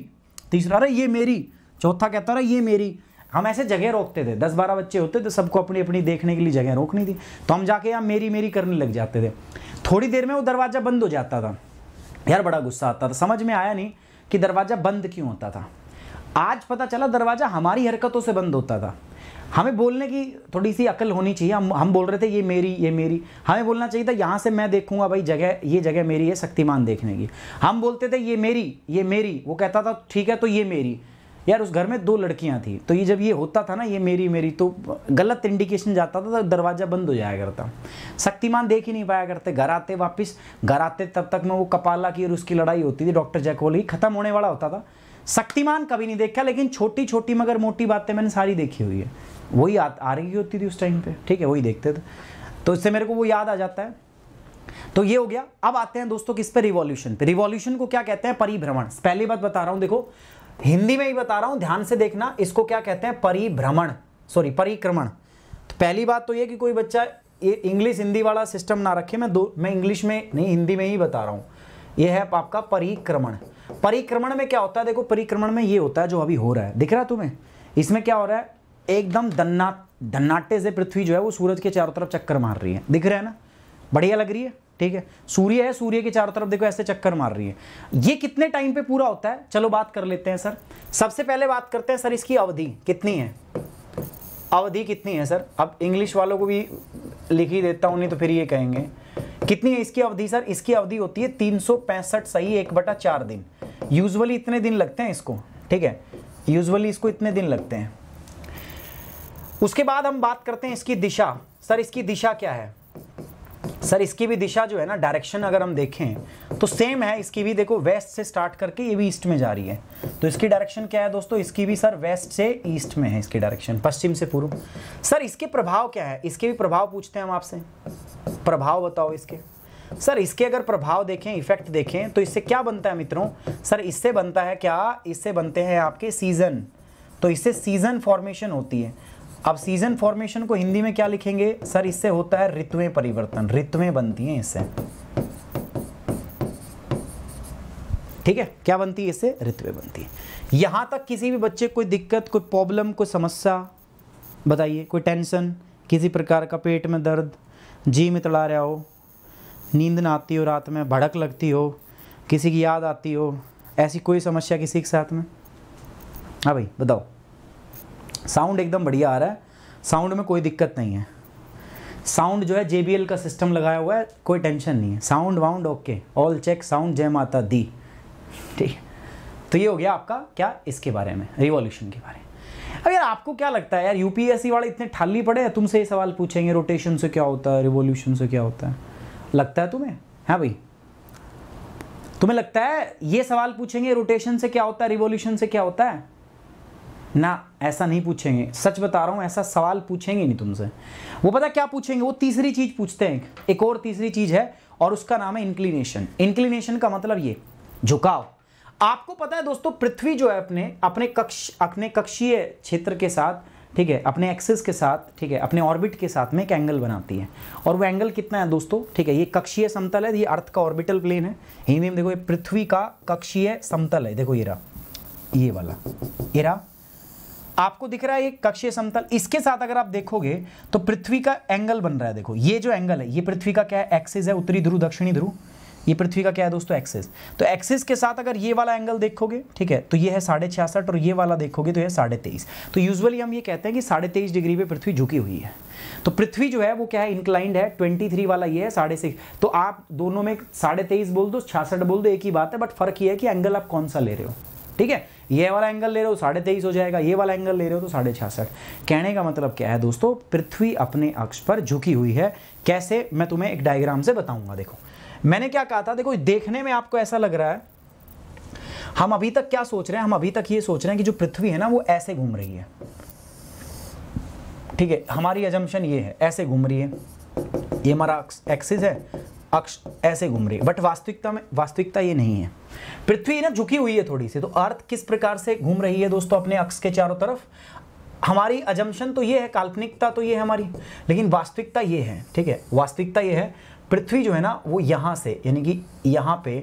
तीसरा अरे ये मेरी चौथा कहता रहा ये मेरी हम ऐसे जगह रोकते थे दस बारह बच्चे होते थे सबको अपनी अपनी देखने के लिए जगह रोकनी थी तो हम जाके यहाँ मेरी मेरी करने लग जाते थे थोड़ी देर में वो दरवाज़ा बंद हो जाता था यार बड़ा गुस्सा आता था समझ में आया नहीं कि दरवाज़ा बंद क्यों होता था आज पता चला दरवाज़ा हमारी हरकतों से बंद होता था हमें बोलने की थोड़ी सी अकल होनी चाहिए हम हम बोल रहे थे ये मेरी ये मेरी हमें बोलना चाहिए था यहाँ से मैं देखूंगा भाई जगह ये जगह मेरी है शक्तिमान देखने की हम बोलते थे ये मेरी ये मेरी वो कहता था ठीक है तो ये मेरी यार उस घर में दो लड़कियाँ थी तो ये जब ये होता था ना ये मेरी मेरी तो गलत इंडिकेशन जाता था तो दरवाज़ा बंद हो जाया करता शक्तिमान देख ही नहीं पाया करते घर आते वापस घर आते तब तक में वो कपाला की और उसकी लड़ाई होती थी डॉक्टर जैकोल की ख़त्म होने वाला होता था शक्तिमान कभी नहीं देखा लेकिन छोटी छोटी मगर मोटी बातें मैंने सारी देखी हुई है वही आ, आ रही होती थी उस टाइम पे ठीक है वही देखते थे तो इससे मेरे को वो याद आ जाता है तो ये हो गया अब आते हैं दोस्तों किस पे रिवॉल्यूशन पे रिवॉल्यूशन को क्या कहते हैं परिभ्रमण पहली बात बता रहा हूं देखो हिंदी में ही बता रहा हूं ध्यान से देखना इसको क्या कहते हैं परिभ्रमण सॉरी परिक्रमण तो पहली बात तो ये कि कोई बच्चा ये इंग्लिश हिंदी वाला सिस्टम ना रखे मैं दो मैं इंग्लिश में नहीं हिंदी में ही बता रहा हूँ ये है आपका परिक्रमण परिक्रमण में क्या होता है देखो परिक्रमण में ये होता है जो अभी हो रहा है दिख रहा है तुम्हें इसमें क्या हो रहा है एकदम दन्ना धन्नाटे से पृथ्वी जो है वो सूरज के चारों तरफ चक्कर मार रही है दिख रहा है ना बढ़िया लग रही है ठीक है सूर्य है सूर्य के चारों तरफ देखो ऐसे चक्कर मार रही है ये कितने टाइम पे पूरा होता है चलो बात कर लेते हैं सर सबसे पहले बात करते हैं सर इसकी अवधि कितनी है अवधि कितनी है सर अब इंग्लिश वालों को भी लिख ही देता हूँ नहीं तो फिर ये कहेंगे कितनी है इसकी अवधि सर इसकी अवधि होती है तीन सही एक बटा चार दिन यूजुअली इतने दिन लगते हैं इसको ठीक है यूजुअली इसको इतने दिन लगते हैं उसके बाद हम बात करते हैं इसकी दिशा सर इसकी दिशा क्या है सर इसकी भी दिशा जो है ना डायरेक्शन अगर हम देखें तो सेम है इसकी भी देखो वेस्ट से स्टार्ट करके ये भी ईस्ट में जा रही है तो इसकी डायरेक्शन क्या है दोस्तों इसकी भी सर वेस्ट से ईस्ट में है इसकी डायरेक्शन पश्चिम से पूर्व सर इसके प्रभाव क्या है इसके भी प्रभाव पूछते हैं हम आपसे प्रभाव बताओ इसके सर इसके अगर प्रभाव देखें इफेक्ट देखें तो इससे क्या बनता है मित्रों सर इससे बनता है क्या इससे बनते हैं आपके सीज़न तो इससे सीज़न फॉर्मेशन होती है अब सीज़न फॉर्मेशन को हिंदी में क्या लिखेंगे सर इससे होता है ऋतुएं परिवर्तन ऋतुएं बनती हैं इससे ठीक है क्या बनती है इससे ऋतुएं बनती है यहां तक किसी भी बच्चे कोई दिक्कत कोई प्रॉब्लम कोई समस्या बताइए कोई टेंशन किसी प्रकार का पेट में दर्द जी में तड़ा रहा हो नींद ना आती हो रात में भड़क लगती हो किसी की याद आती हो ऐसी कोई समस्या किसी के साथ में हाँ भाई बताओ साउंड एकदम बढ़िया आ रहा है साउंड में कोई दिक्कत नहीं है साउंड जो है जे का सिस्टम लगाया हुआ है कोई टेंशन नहीं है sound wound okay all check sound जय माता दी ठीक है तो ये हो गया आपका क्या इसके बारे में रिवॉल्यूशन के बारे में अब यार आपको क्या लगता है यार यूपीएससी वाले इतने ठाली पड़े हैं तुमसे ये सवाल पूछेंगे रोटेशन से क्या होता है रिवॉल्यूशन से क्या होता है लगता है तुम्हें हाँ भाई तुम्हें लगता है ये सवाल पूछेंगे रोटेशन से क्या होता है रिवोल्यूशन से क्या होता है ना ऐसा नहीं पूछेंगे सच बता रहा हूँ ऐसा सवाल पूछेंगे नहीं तुमसे वो पता क्या पूछेंगे वो तीसरी चीज़ पूछते हैं एक और तीसरी चीज़ है और उसका नाम है इंक्लिनेशन इंक्लिनेशन का मतलब ये झुकाव आपको पता है दोस्तों पृथ्वी जो है अपने अपने कक्ष अपने कक्षीय क्षेत्र के साथ ठीक है अपने एक्सेस के साथ ठीक है अपने ऑर्बिट के साथ में एक एंगल बनाती है और वो एंगल कितना है दोस्तों ठीक है ये कक्षीय समतल है ये अर्थ का ऑर्बिटल प्लेन है हिंदी में देखो ये पृथ्वी का कक्षीय समतल है देखो ये रहा ये वाला ये रहा आपको दिख रहा है ये कक्षीय समतल इसके साथ अगर आप देखोगे तो पृथ्वी का एंगल बन रहा है देखो ये जो एंगल है ये पृथ्वी का क्या है एक्सिस है उत्तरी ध्रुव दक्षिणी ध्रुव ये पृथ्वी का क्या है दोस्तों एक्सिस तो एक्सिस के साथ अगर ये वाला एंगल देखोगे ठीक है तो ये है साढ़े छियासठ और ये वाला देखोगे तो यह साढ़े तेईस तो यूजली हम ये कहते हैं कि साढ़े तेईस डिग्री पे पृथ्वी झुकी हुई है तो पृथ्वी जो है वो क्या है इंक्लाइंड है ट्वेंटी थ्री वाला ये है साढ़े सिक्स तो आप दोनों में साढ़े तेईस बोल दो छियासठ बोल दो एक ही बात है बट फर्क ये है कि एंगल आप कौन सा ले रहे हो ठीक है ये वाला एंगल ले रहे हो साढ़े तेईस हो जाएगा ये वाला एंगल ले रहे हो तो साढ़े छियासठ कहने का मतलब क्या है दोस्तों पृथ्वी अपने अक्ष पर झुकी हुई है कैसे मैं तुम्हें एक डायग्राम से बताऊंगा देखो मैंने क्या कहा था देखो देखने में आपको ऐसा लग रहा है हम अभी तक क्या सोच रहे हैं हम अभी तक ये सोच रहे हैं कि जो पृथ्वी है ना वो ऐसे घूम रही है ठीक है हमारी एजम्पन ये है ऐसे घूम रही है ये हमारा एक्सिस है अक्ष ऐसे घूम रही है बट वास्तविकता में वास्तविकता ये नहीं है पृथ्वी ना झुकी हुई है थोड़ी सी तो अर्थ किस प्रकार से घूम रही है दोस्तों अपने अक्ष के चारों तरफ हमारी अजम्पन तो ये है काल्पनिकता तो ये है हमारी लेकिन वास्तविकता ये है ठीक है वास्तविकता ये है पृथ्वी जो है ना वो यहाँ से यानी कि यहाँ पे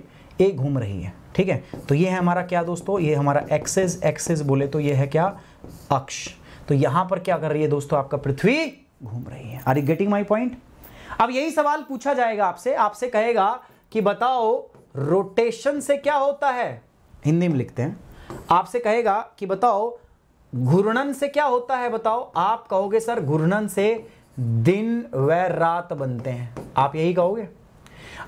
ए घूम रही है ठीक है तो ये है हमारा क्या दोस्तों ये हमारा एक्सेस एक्सेस बोले तो ये है क्या अक्ष तो यहाँ पर क्या कर रही है दोस्तों आपका पृथ्वी घूम रही है are you getting my point अब यही सवाल पूछा जाएगा आपसे आपसे कहेगा कि बताओ रोटेशन से क्या होता है हिंदी में लिखते हैं आपसे कहेगा कि बताओ घूर्णन से क्या होता है बताओ आप कहोगे सर घूर्णन से दिन व रात बनते हैं आप यही कहोगे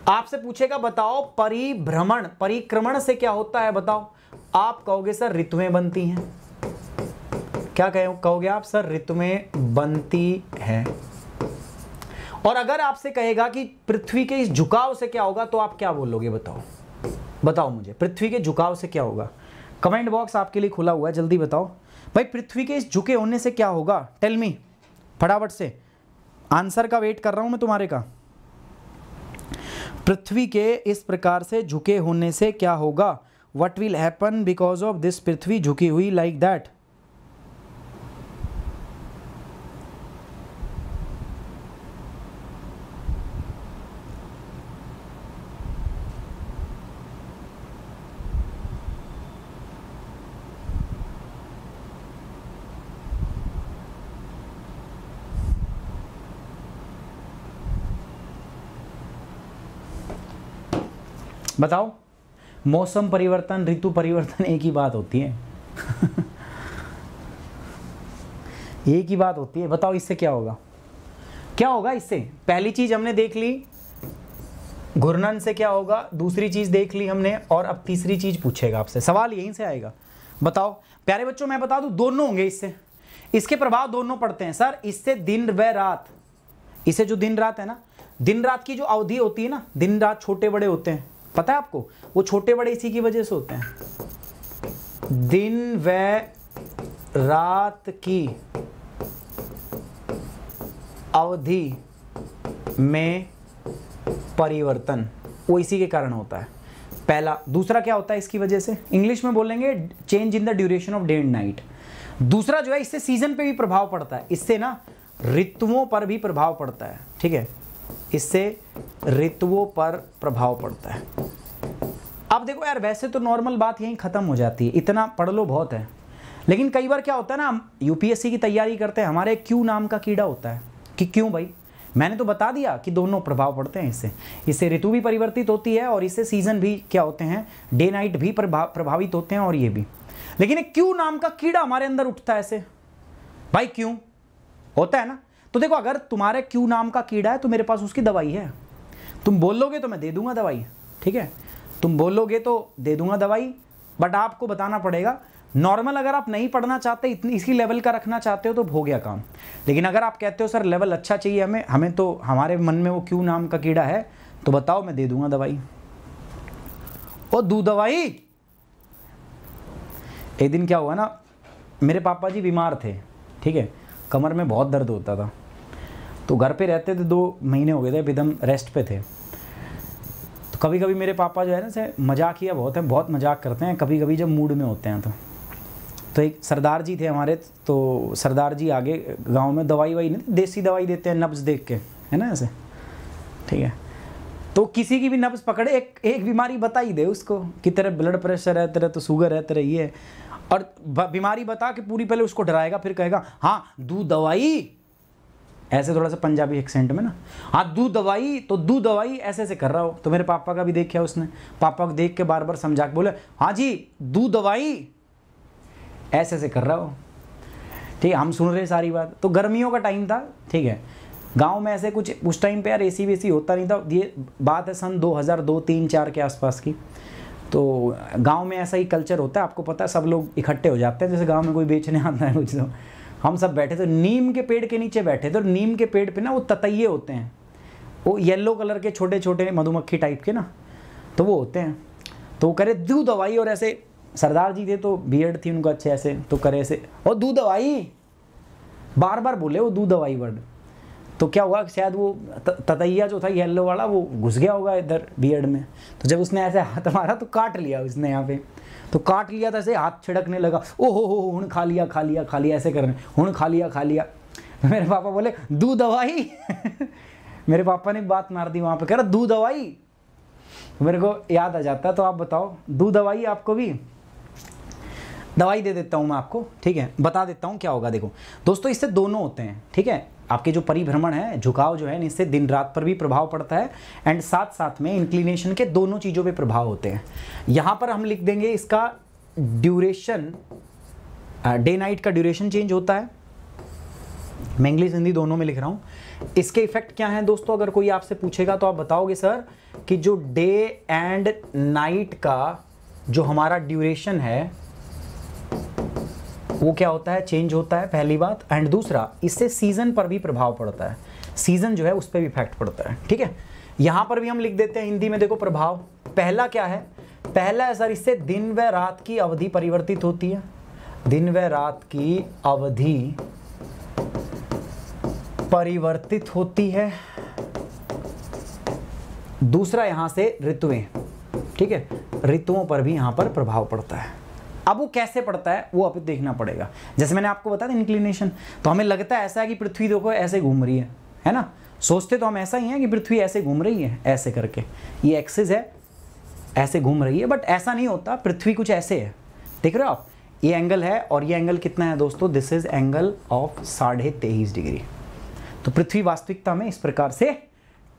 आपसे पूछेगा बताओ परिभ्रमण परिक्रमण से क्या होता है बताओ आप कहोगे सर ऋतुएं बनती हैं क्या कहो कहोगे आप सर ऋतुएं बनती हैं और अगर आपसे कहेगा कि पृथ्वी के इस झुकाव से क्या होगा तो आप क्या बोलोगे बताओ बताओ मुझे पृथ्वी के झुकाव से क्या होगा कमेंट बॉक्स आपके लिए खुला हुआ है जल्दी बताओ भाई पृथ्वी के इस झुके होने से क्या होगा टेल मी फटाफट से आंसर का वेट कर रहा हूं मैं तुम्हारे का पृथ्वी के इस प्रकार से झुके होने से क्या होगा what will happen because of this पृथ्वी झुकी हुई लाइक like दैट बताओ मौसम परिवर्तन ऋतु परिवर्तन एक ही बात होती है एक ही बात होती है बताओ इससे क्या होगा क्या होगा इससे पहली चीज हमने देख ली घूर्णन से क्या होगा दूसरी चीज देख ली हमने और अब तीसरी चीज पूछेगा आपसे सवाल यहीं से आएगा बताओ प्यारे बच्चों मैं बता दूं दोनों होंगे इससे इसके प्रभाव दोनों पड़ते हैं सर इससे दिन व रात इसे जो दिन रात है ना दिन रात की जो अवधि होती है ना दिन रात छोटे बड़े होते हैं पता है आपको वो छोटे बड़े इसी की वजह से होते हैं दिन व रात की अवधि में परिवर्तन वो इसी के कारण होता है पहला दूसरा क्या होता है इसकी वजह से इंग्लिश में बोलेंगे change in the duration of day and night दूसरा जो है इससे सीजन पे भी प्रभाव पड़ता है इससे ना ऋतुओं पर भी प्रभाव पड़ता है ठीक है इससे ऋतुओं पर प्रभाव पड़ता है अब देखो यार वैसे तो नॉर्मल बात यहीं ख़त्म हो जाती है इतना पढ़ लो बहुत है लेकिन कई बार क्या होता है ना हम यूपीएससी की तैयारी करते हैं हमारे क्यू नाम का कीड़ा होता है कि क्यों भाई मैंने तो बता दिया कि दोनों प्रभाव पड़ते हैं इससे इससे ऋतु भी परिवर्तित होती है और इससे सीजन भी क्या होते हैं डे नाइट भी प्रभा, प्रभावित होते हैं और ये भी लेकिन क्यों नाम का कीड़ा हमारे अंदर उठता है ऐसे भाई क्यों होता है ना तो देखो अगर तुम्हारे क्यू नाम का कीड़ा है तो मेरे पास उसकी दवाई है तुम बोलोगे तो मैं दे दूंगा दवाई ठीक है तुम बोलोगे तो दे दूंगा दवाई बट आपको बताना पड़ेगा नॉर्मल अगर आप नहीं पढ़ना चाहते इतनी इसी लेवल का रखना चाहते हो तो हो गया काम लेकिन अगर आप कहते हो सर लेवल अच्छा चाहिए हमें हमें तो हमारे मन में वो क्यू नाम का कीड़ा है तो बताओ मैं दे दूंगा दवाई ओ दू दवाई एक दिन क्या हुआ ना मेरे पापा जी बीमार थे ठीक है कमर में बहुत दर्द होता था तो घर पे रहते थे दो महीने हो गए थे एकदम तो रेस्ट पे थे तो कभी कभी मेरे पापा जो है ना से मजाकिया बहुत है बहुत मजाक करते हैं कभी कभी जब मूड में होते हैं तो तो एक सरदार जी थे हमारे तो सरदार जी आगे गांव में दवाई वाई नहीं देसी दवाई देते हैं नब्ज़ देख के है ना ऐसे ठीक है तो किसी की भी नब्ज़ पकड़े एक एक बीमारी बता ही दे उसको कि तेरे ब्लड प्रेशर है तेरे तो शुगर है तेरे ये और बीमारी बता के पूरी पहले उसको डराएगा फिर कहेगा हाँ दू दवाई ऐसे थोड़ा सा पंजाबी एक्सेंट में ना हाँ दू दवाई तो दू दवाई ऐसे ऐसे कर रहा हो तो मेरे पापा का भी देखा उसने पापा को देख के बार बार समझा के बोले हाँ जी दू दवाई ऐसे ऐसे कर रहा हो ठीक है हम सुन रहे सारी बात तो गर्मियों का टाइम था ठीक है गांव में ऐसे कुछ उस टाइम पे यार ए सी होता नहीं था ये बात है सन 2002 दो तीन चार के आसपास की तो गांव में ऐसा ही कल्चर होता है आपको पता है सब लोग इकट्ठे हो जाते हैं जैसे गांव में कोई बेचने आता है कुछ तो हम सब बैठे थे तो नीम के पेड़ के नीचे बैठे थे और नीम के पेड़ पे ना वो ततैये होते हैं वो येलो कलर के छोटे छोटे मधुमक्खी टाइप के ना तो वो होते हैं तो वो करे दू दवाई और ऐसे सरदार जी थे तो बियड थी उनको अच्छे ऐसे तो करे ऐसे और दू दवाई बार बार बोले वो दू दवाई वर्ड तो क्या हुआ शायद वो ततैया जो था येलो वाला वो घुस गया होगा इधर बियड में तो जब उसने ऐसे हाथ मारा तो काट लिया उसने यहाँ पे तो काट लिया था ऐसे हाथ छिड़कने लगा ओ हो हो खा लिया खा लिया खा लिया ऐसे कर रहे हैं खा लिया खा लिया मेरे पापा बोले दू दवाई मेरे पापा ने बात मार दी वहाँ पे कह रहा दू दवाई मेरे को याद आ जाता तो आप बताओ दू दवाई आपको भी दवाई दे देता हूँ मैं आपको ठीक है बता देता हूँ क्या होगा देखो दोस्तों इससे दोनों होते हैं ठीक है आपके जो परिभ्रमण है झुकाव जो है इससे दिन रात पर भी प्रभाव पड़ता है एंड साथ साथ में इंक्लिनेशन के दोनों चीज़ों पे प्रभाव होते हैं यहाँ पर हम लिख देंगे इसका ड्यूरेशन डे नाइट का ड्यूरेशन चेंज होता है मैं इंग्लिश हिंदी दोनों में लिख रहा हूँ इसके इफेक्ट क्या हैं दोस्तों अगर कोई आपसे पूछेगा तो आप बताओगे सर कि जो डे एंड नाइट का जो हमारा ड्यूरेशन है वो क्या होता है चेंज होता है पहली बात एंड दूसरा इससे सीजन पर भी प्रभाव पड़ता है सीजन जो है उस पर भी इफेक्ट पड़ता है ठीक है यहां पर भी हम लिख देते हैं हिंदी में देखो प्रभाव पहला क्या है पहला है सर इससे दिन व रात की अवधि परिवर्तित होती है दिन व रात की अवधि परिवर्तित होती है दूसरा यहां से ऋतुएं ठीक है ऋतुओं पर भी यहां पर प्रभाव पड़ता है अब वो कैसे पड़ता है वो अभी देखना पड़ेगा जैसे मैंने आपको बताया था इंक्लिनेशन तो हमें लगता है ऐसा है कि पृथ्वी देखो ऐसे घूम रही है है ना सोचते तो हम ऐसा ही हैं कि पृथ्वी ऐसे घूम रही है ऐसे करके ये एक्सिस है ऐसे घूम रही है बट ऐसा नहीं होता पृथ्वी कुछ ऐसे है देख रहे हो आप ये एंगल है और ये एंगल कितना है दोस्तों दिस इज एंगल ऑफ साढ़े तेईस डिग्री तो पृथ्वी वास्तविकता में इस प्रकार से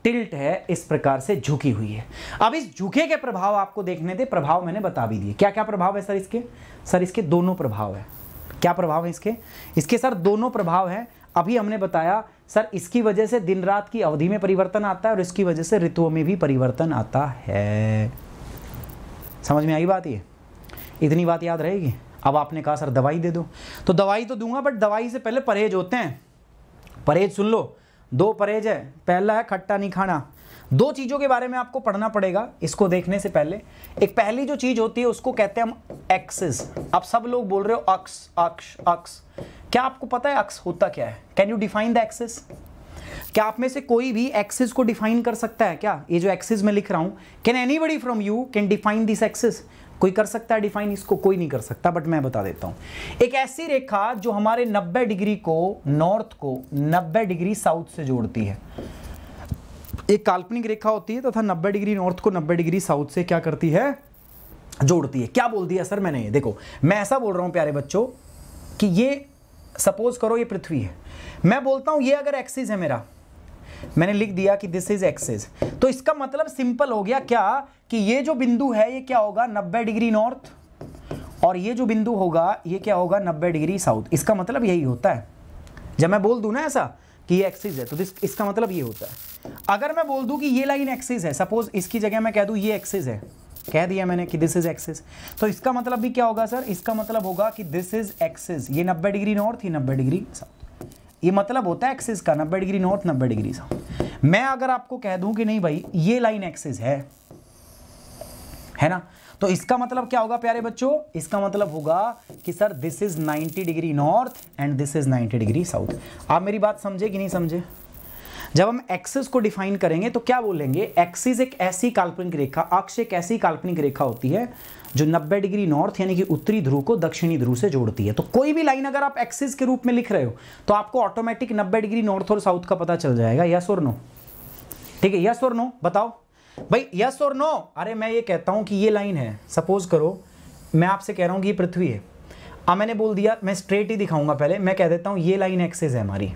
टिल्ट है इस प्रकार से झुकी हुई है अब इस झुके के प्रभाव आपको देखने थे प्रभाव मैंने बता भी दिए क्या क्या प्रभाव है सर इसके सर इसके दोनों प्रभाव है क्या प्रभाव है इसके इसके सर दोनों प्रभाव हैं अभी हमने बताया सर इसकी वजह से दिन रात की अवधि में परिवर्तन आता है और इसकी वजह से ऋतुओं में भी परिवर्तन आता है समझ में आई बात ये इतनी बात याद रहेगी अब आपने कहा सर दवाई दे दो तो दवाई तो दूंगा बट दवाई से पहले परहेज होते हैं परहेज सुन लो दो परहेज है पहला है खट्टा नहीं खाना दो चीज़ों के बारे में आपको पढ़ना पड़ेगा इसको देखने से पहले एक पहली जो चीज़ होती है उसको कहते हैं हम एक्सेस आप सब लोग बोल रहे हो अक्स अक्ष अक्स क्या आपको पता है अक्स होता क्या है can you define the axis क्या आप में से कोई भी एक्सेस को डिफाइन कर सकता है क्या ये जो एक्सेस मैं लिख रहा हूं can anybody from you can define this axis कोई कर सकता है डिफाइन इसको कोई नहीं कर सकता बट मैं बता देता हूं एक ऐसी रेखा जो हमारे 90 डिग्री को नॉर्थ को 90 डिग्री साउथ से जोड़ती है एक काल्पनिक रेखा होती है तथा तो 90 डिग्री नॉर्थ को 90 डिग्री साउथ से क्या करती है जोड़ती है क्या बोल दिया सर मैंने ये देखो मैं ऐसा बोल रहा हूं प्यारे बच्चों कि ये सपोज करो ये पृथ्वी है मैं बोलता हूं ये अगर एक्सिस है मेरा मैंने लिख दिया कि दिस इज एक्सेस तो इसका मतलब सिंपल हो गया क्या कि ये जो बिंदु है ये क्या होगा 90 डिग्री नॉर्थ और ये जो बिंदु होगा ये क्या होगा 90 डिग्री साउथ इसका मतलब यही होता है जब मैं बोल दूँ ना ऐसा कि ये एक्सिस है तो दिस इसका मतलब ये होता है अगर मैं बोल दूँ कि ये लाइन एक्सिस है सपोज इसकी जगह मैं कह दूँ ये एक्सिस है कह दिया मैंने कि दिस इज एक्सिस तो इसका मतलब भी क्या होगा सर इसका मतलब होगा कि दिस इज एक्सिस ये 90 डिग्री नॉर्थ ही 90 डिग्री साउथ ये मतलब होता है एक्सिस का नब्बे डिग्री नॉर्थ नब्बे डिग्री साउथ मैं अगर आपको कह दूं कि नहीं भाई ये लाइन एक्सिस है है ना तो इसका मतलब क्या होगा प्यारे बच्चों इसका मतलब होगा कि sir this is 90 degree north and this is 90 degree south आप मेरी बात समझे कि नहीं समझे जब हम एक्सिस को डिफाइन करेंगे तो क्या बोलेंगे एक्सिस एक ऐसी काल्पनिक रेखा अक्ष एक ऐसी काल्पनिक रेखा होती है जो 90 डिग्री नॉर्थ यानी कि उत्तरी ध्रुव को दक्षिणी ध्रुव से जोड़ती है तो कोई भी लाइन अगर आप एक्सिस के रूप में लिख रहे हो तो आपको ऑटोमेटिक 90 डिग्री नॉर्थ और साउथ का पता चल जाएगा यस और नो ठीक है यस और नो बताओ भाई यस और नो अरे मैं ये कहता हूँ कि ये लाइन है सपोज करो मैं आपसे कह रहा हूं कि ये पृथ्वी है अब मैंने बोल दिया मैं स्ट्रेट ही दिखाऊंगा पहले मैं कह देता हूँ ये लाइन एक्सिस है हमारी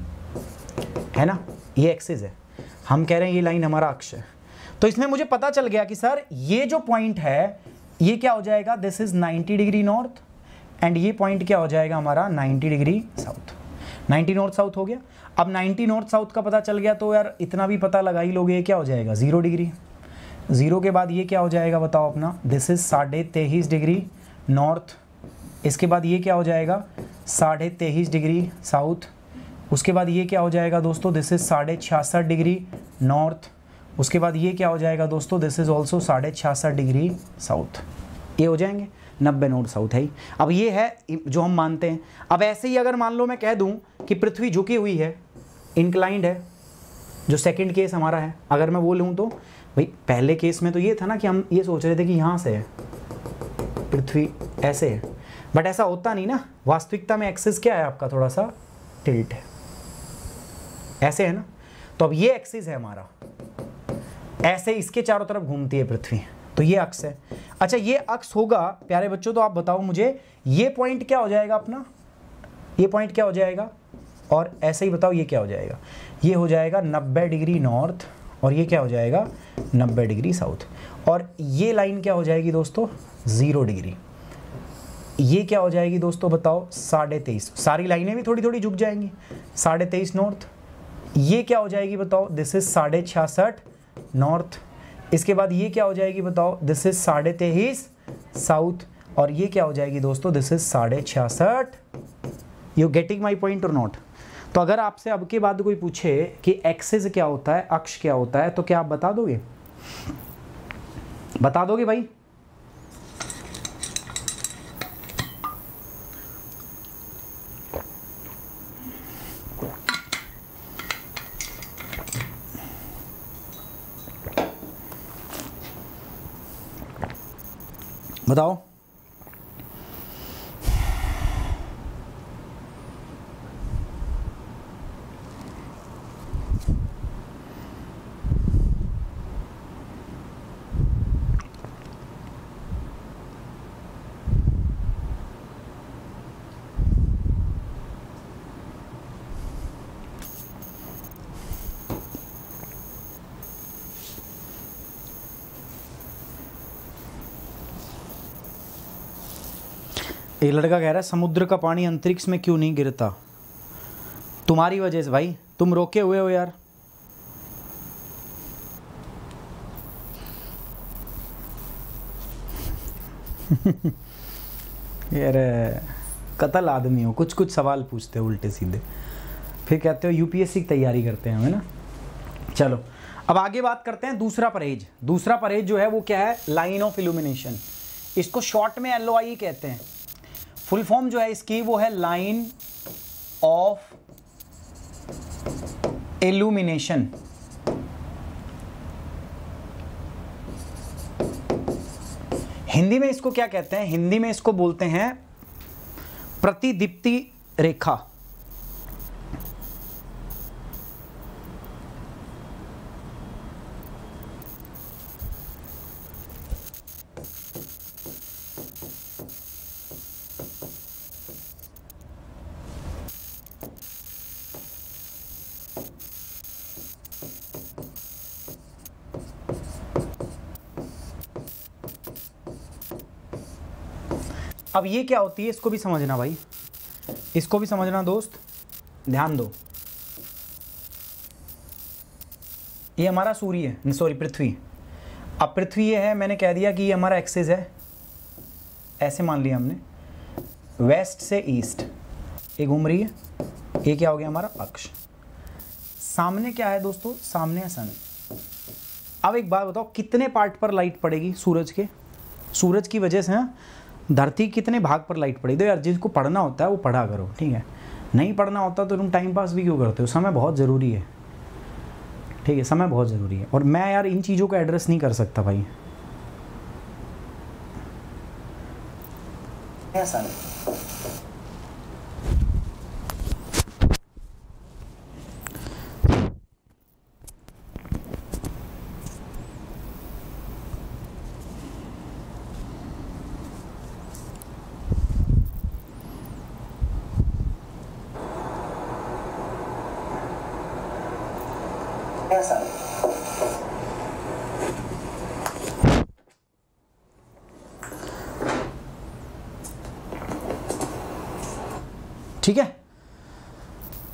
है ना ये एक्सिस है हम कह रहे हैं ये लाइन हमारा अक्ष है तो इसमें मुझे पता चल गया कि सर ये जो पॉइंट है ये क्या हो जाएगा this is 90 degree north and ये पॉइंट क्या हो जाएगा हमारा 90 डिग्री साउथ 90 नॉर्थ साउथ हो गया अब 90 नॉर्थ साउथ का पता चल गया तो यार इतना भी पता लगा ही लोगे क्या हो जाएगा ज़ीरो डिग्री ज़ीरो के बाद ये क्या हो जाएगा बताओ अपना दिस इज़ साढ़े तेईस डिग्री नॉर्थ इसके बाद ये क्या हो जाएगा साढ़े तेईस डिग्री साउथ उसके बाद ये क्या हो जाएगा दोस्तों दिस इज़ साढ़े छियासठ डिग्री नॉर्थ उसके बाद ये क्या हो जाएगा दोस्तों दिस इज़ ऑल्सो साढ़े छियासठ डिग्री साउथ ये हो जाएंगे नब्बे नोट साउथ है अब ये है जो हम मानते हैं अब ऐसे ही अगर मान लो मैं कह दूं कि पृथ्वी झुकी हुई है इंक्लाइंड है जो सेकंड केस हमारा है अगर मैं वो लूँ तो भाई पहले केस में तो ये था ना कि हम ये सोच रहे थे कि यहाँ से है पृथ्वी ऐसे है बट ऐसा होता नहीं ना वास्तविकता में एक्सेस क्या है आपका थोड़ा सा टिल्ट है ऐसे है ना तो अब ये एक्सेस है हमारा ऐसे इसके चारों तरफ घूमती है पृथ्वी तो ये अक्स है अच्छा ये अक्स होगा प्यारे बच्चों तो आप बताओ मुझे ये पॉइंट क्या हो जाएगा अपना ये पॉइंट क्या हो जाएगा और ऐसे ही बताओ ये क्या हो जाएगा ये हो जाएगा नब्बे डिग्री नॉर्थ और ये क्या हो जाएगा नब्बे डिग्री साउथ और ये लाइन क्या हो जाएगी दोस्तों ज़ीरो डिग्री ये क्या हो जाएगी दोस्तों बताओ साढ़े तेईस सारी लाइनें भी थोड़ी थोड़ी झुक जाएंगी साढ़े तेईस नॉर्थ ये क्या हो जाएगी बताओ दिस इज़ साढ़े छियासठ नॉर्थ इसके बाद ये क्या हो जाएगी बताओ दिस इज साढ़े तेईस साउथ और ये क्या हो जाएगी दोस्तों दिस इज साढ़े छियासठ यू गेटिंग माई पॉइंट और नॉट तो अगर आपसे अब के बाद कोई पूछे कि एक्सेज क्या होता है अक्ष क्या होता है तो क्या आप बता दोगे बता दोगे भाई Vadal? ये लड़का कह रहा है समुद्र का पानी अंतरिक्ष में क्यों नहीं गिरता तुम्हारी वजह से भाई तुम रोके हुए हो यार यार कतल आदमी हो कुछ कुछ सवाल पूछते हो उल्टे सीधे फिर कहते हो यूपीएससी की तैयारी करते हैं हमें ना चलो अब आगे बात करते हैं दूसरा परहेज दूसरा परहेज जो है वो क्या है लाइन ऑफ इल्यूमिनेशन इसको शॉर्ट में एल e कहते हैं फुल फॉर्म जो है इसकी वो है लाइन ऑफ एल्यूमिनेशन हिंदी में इसको क्या कहते हैं हिंदी में इसको बोलते हैं प्रतिदीप्ति रेखा अब ये क्या होती है इसको भी समझना भाई इसको भी समझना दोस्त ध्यान दो ये हमारा सूर्य है सॉरी पृथ्वी अब पृथ्वी ये है मैंने कह दिया कि ये हमारा एक्सिस है ऐसे मान लिया हमने वेस्ट से ईस्ट ये घूम रही है ये क्या हो गया हमारा अक्ष सामने क्या है दोस्तों सामने है सन अब एक बात बताओ कितने पार्ट पर लाइट पड़ेगी सूरज के सूरज की वजह से हाँ? धरती कितने भाग पर लाइट पड़ी दो यार जिसको पढ़ना होता है वो पढ़ा करो ठीक है नहीं पढ़ना होता तो तुम टाइम पास भी क्यों करते हो समय बहुत ज़रूरी है ठीक है समय बहुत ज़रूरी है और मैं यार इन चीज़ों को एड्रेस नहीं कर सकता भाई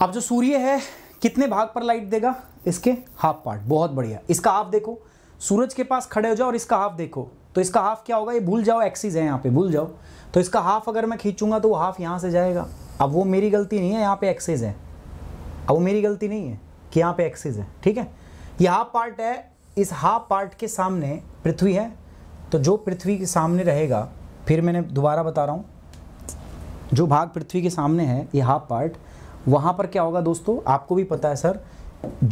अब जो सूर्य है कितने भाग पर लाइट देगा इसके हाफ पार्ट बहुत बढ़िया इसका हाफ देखो सूरज के पास खड़े हो जाओ और इसका हाफ देखो तो इसका हाफ क्या होगा ये भूल जाओ एक्सिस है यहाँ पे भूल जाओ तो इसका हाफ अगर मैं खींचूंगा तो वो हाफ यहाँ से जाएगा अब वो मेरी गलती नहीं है यहाँ पे एक्सिस है अब वो मेरी गलती नहीं है कि यहाँ पे एक्सिस है ठीक है ये हाफ पार्ट है इस हाफ पार्ट के सामने पृथ्वी है तो जो पृथ्वी के सामने रहेगा फिर मैंने दोबारा बता रहा हूँ जो भाग पृथ्वी के सामने है ये हाफ पार्ट वहां पर क्या होगा दोस्तों आपको भी पता है सर